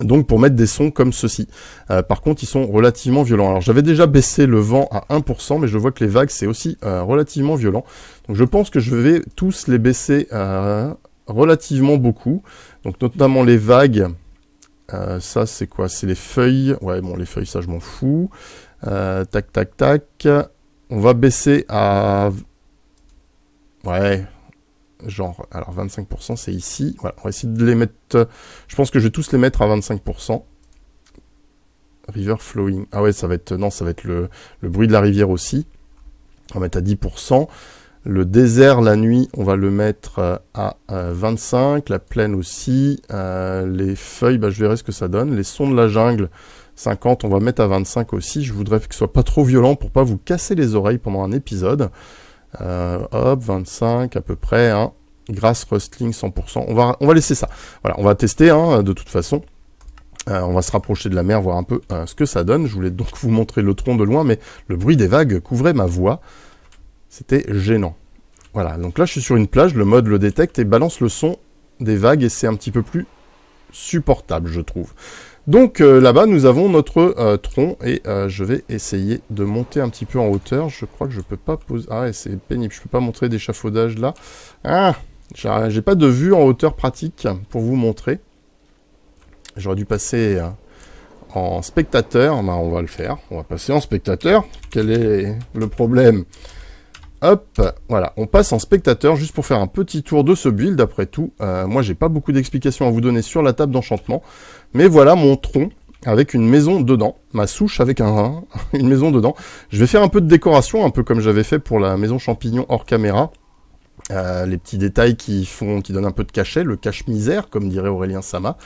donc pour mettre des sons comme ceci. Euh, par contre, ils sont relativement violents. Alors j'avais déjà baissé le vent à 1%, mais je vois que les vagues, c'est aussi euh, relativement violent. Donc je pense que je vais tous les baisser euh, relativement beaucoup. Donc notamment les vagues. ça, c'est quoi C'est les feuilles. Ouais, bon, les feuilles, ça, je m'en fous. tac, tac, tac. On va baisser à... Ouais, genre, alors 25%, c'est ici. Voilà, on va essayer de les mettre... Je pense que je vais tous les mettre à 25%. River flowing. Ah ouais, ça va être... Non, ça va être le, bruit de la rivière aussi. On va mettre à 10%. Le désert, la nuit, on va le mettre euh, à 25. Euh, la plaine aussi. Euh, les feuilles, bah, je verrai ce que ça donne. Les sons de la jungle, 50. On va mettre à 25 aussi. Je voudrais que ce soit pas trop violent pour pas vous casser les oreilles pendant un épisode. Euh, hop, 25 à peu près. Hein. grâce Rustling 100%. On va, on va laisser ça. Voilà, on va tester hein, de toute façon. Euh, on va se rapprocher de la mer, voir un peu euh, ce que ça donne. Je voulais donc vous montrer le tronc de loin, mais le bruit des vagues couvrait ma voix. C'était gênant. Voilà, donc là je suis sur une plage, le mode le détecte et balance le son des vagues et c'est un petit peu plus supportable, je trouve. Donc euh, là-bas, nous avons notre euh, tronc et euh, je vais essayer de monter un petit peu en hauteur. Je crois que je peux pas poser... Ah c'est pénible, je peux pas montrer d'échafaudage là. Ah J'ai pas de vue en hauteur pratique pour vous montrer. J'aurais dû passer en spectateur. Ben, on va le faire. On va passer en spectateur. Quel est le problème Hop, voilà, on passe en spectateur juste pour faire un petit tour de ce build. Après tout, moi j'ai pas beaucoup d'explications à vous donner sur la table d'enchantement. Mais voilà mon tronc avec une maison dedans, ma souche avec un, <laughs> une maison dedans. Je vais faire un peu de décoration, un peu comme j'avais fait pour la maison champignon hors caméra. Euh, les petits détails qui font, qui donnent un peu de cachet, le cache-misère, comme dirait Aurélien Sama.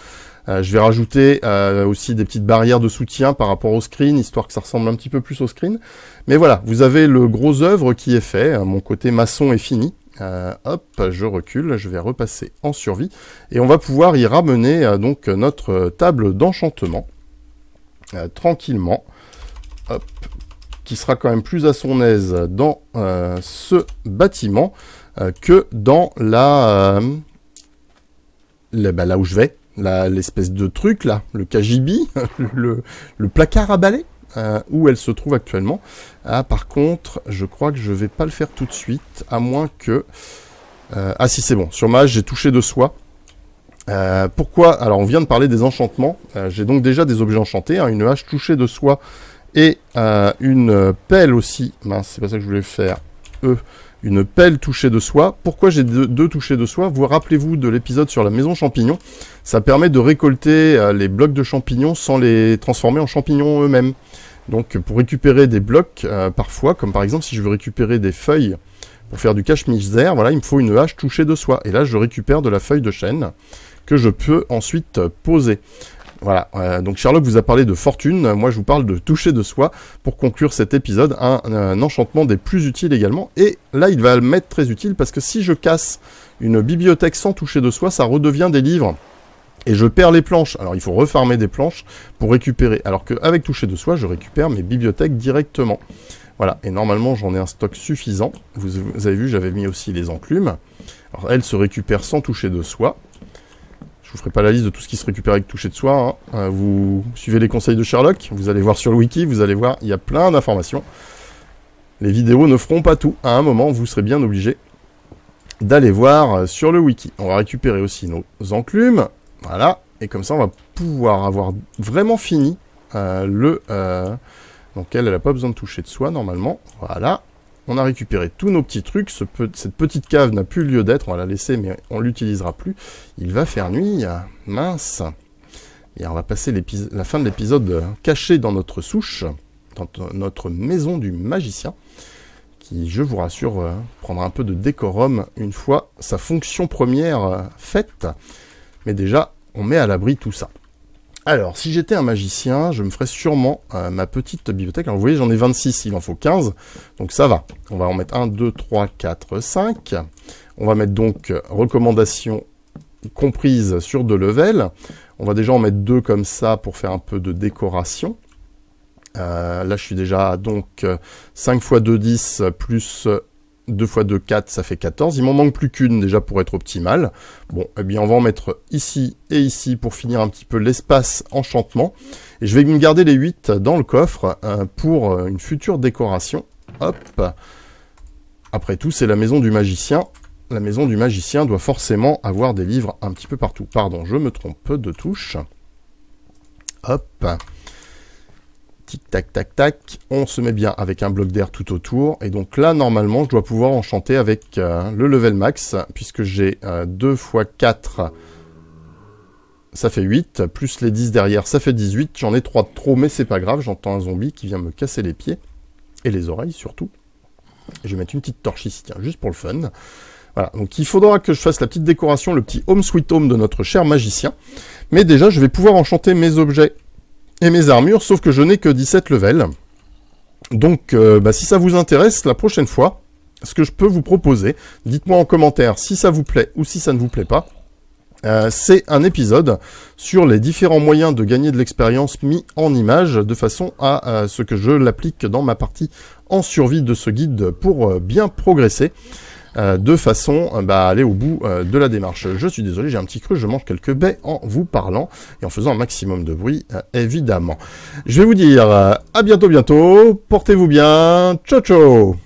Euh, je vais rajouter euh, aussi des petites barrières de soutien par rapport au screen, histoire que ça ressemble un petit peu plus au screen. Mais voilà, vous avez le gros œuvre qui est fait. Hein. Mon côté maçon est fini. Euh, hop, je recule, je vais repasser en survie. Et on va pouvoir y ramener euh, donc notre table d'enchantement. Euh, tranquillement. qui sera quand même plus à son aise dans ce bâtiment que dans la... bah, là où je vais. L'espèce de truc là, le cagibi, <laughs> le, le placard à balai. Euh, où elle se trouve actuellement. Ah, par contre, je crois que je vais pas le faire tout de suite, à moins que... Euh, ah si, c'est bon. Sur hache, j'ai touché de soi. Euh, pourquoi Alors, on vient de parler des enchantements. j'ai donc déjà des objets enchantés. Hein, une hache touchée de soi et une pelle aussi. Mince, c'est pas ça que je voulais faire. E une pelle touchée de soie. Pourquoi j'ai deux, touchées de soie Vous rappelez-vous de l'épisode sur la maison champignon. Ça permet de récolter euh, les blocs de champignons sans les transformer en champignons eux-mêmes. Donc pour récupérer des blocs, euh, parfois, comme par exemple si je veux récupérer des feuilles pour faire du cache-misère, voilà, il me faut une hache touchée de soie. Et là, je récupère de la feuille de chêne que je peux ensuite euh, poser. Voilà, euh, donc Sherlock vous a parlé de fortune, moi je vous parle de toucher de soi pour conclure cet épisode, un, enchantement des plus utiles également. Et là il va le mettre très utile parce que si je casse une bibliothèque sans toucher de soi, ça redevient des livres. Et je perds les planches, alors il faut refarmer des planches pour récupérer, alors qu'avec toucher de soi, je récupère mes bibliothèques directement. Voilà, et normalement j'en ai un stock suffisant, vous, vous avez vu j'avais mis aussi les enclumes, alors elles se récupèrent sans toucher de soi, vous ferai pas la liste de tout ce qui se récupère avec toucher de soi. Hein. Euh, vous suivez les conseils de Sherlock, vous allez voir sur le wiki, vous allez voir, il y a plein d'informations. Les vidéos ne feront pas tout. À un moment, vous serez bien obligé d'aller voir euh, sur le wiki. On va récupérer aussi nos enclumes. Voilà. Et comme ça, on va pouvoir avoir vraiment fini euh, le... donc elle, elle n'a pas besoin de toucher de soi, normalement. Voilà. On a récupéré tous nos petits trucs. cette petite cave n'a plus lieu d'être. On va la laisser, mais on l'utilisera plus. Il va faire nuit. Mince. Et on va passer la fin de l'épisode euh, caché dans notre souche, dans notre maison du magicien, qui, je vous rassure, euh, prendra un peu de décorum une fois sa fonction première euh, faite. Mais déjà, on met à l'abri tout ça. Alors, si j'étais un magicien, je me ferais sûrement euh, ma petite bibliothèque. Alors, vous voyez, j'en ai 26, il en faut 15. Donc, ça va. On va en mettre 1, 2, 3, 4, 5. On va mettre donc euh, recommandations comprises sur deux levels. On va déjà en mettre deux comme ça pour faire un peu de décoration. Euh, là, je suis déjà donc 5 x 2, 10 plus 2 fois 2, 4, ça fait 14. Il m'en manque plus qu'une déjà pour être optimal. Bon, eh bien on va en mettre ici et ici pour finir un petit peu l'espace enchantement. Et je vais me garder les 8 dans le coffre euh, pour euh, une future décoration. Hop. Après tout, c'est la maison du magicien. La maison du magicien doit forcément avoir des livres un petit peu partout. Pardon, je me trompe de touche. Hop tic tac tac tac, on se met bien avec un bloc d'air tout autour, et donc là normalement je dois pouvoir enchanter avec euh, le level max, puisque j'ai euh, deux 2 x 4, ça fait 8, plus les 10 derrière ça fait 18, j'en ai 3 de trop mais c'est pas grave, j'entends un zombie qui vient me casser les pieds, et les oreilles surtout. Je vais mettre une petite torche ici, tiens, juste pour le fun. Voilà, donc il faudra que je fasse la petite décoration, le petit home sweet home de notre cher magicien. Mais déjà, je vais pouvoir enchanter mes objets et mes armures, sauf que je n'ai que 17 levels. Donc, euh, bah, si ça vous intéresse, la prochaine fois, ce que je peux vous proposer, dites-moi en commentaire si ça vous plaît ou si ça ne vous plaît pas. Euh, c'est un épisode sur les différents moyens de gagner de l'expérience mis en image de façon à euh, ce que je l'applique dans ma partie en survie de ce guide pour bien progresser. Euh, de façon euh, bah, à aller au bout euh, de la démarche. Je suis désolé, j'ai un petit cru, je mange quelques baies en vous parlant et en faisant un maximum de bruit, évidemment. Je vais vous dire à bientôt, bientôt, portez-vous bien, ciao ciao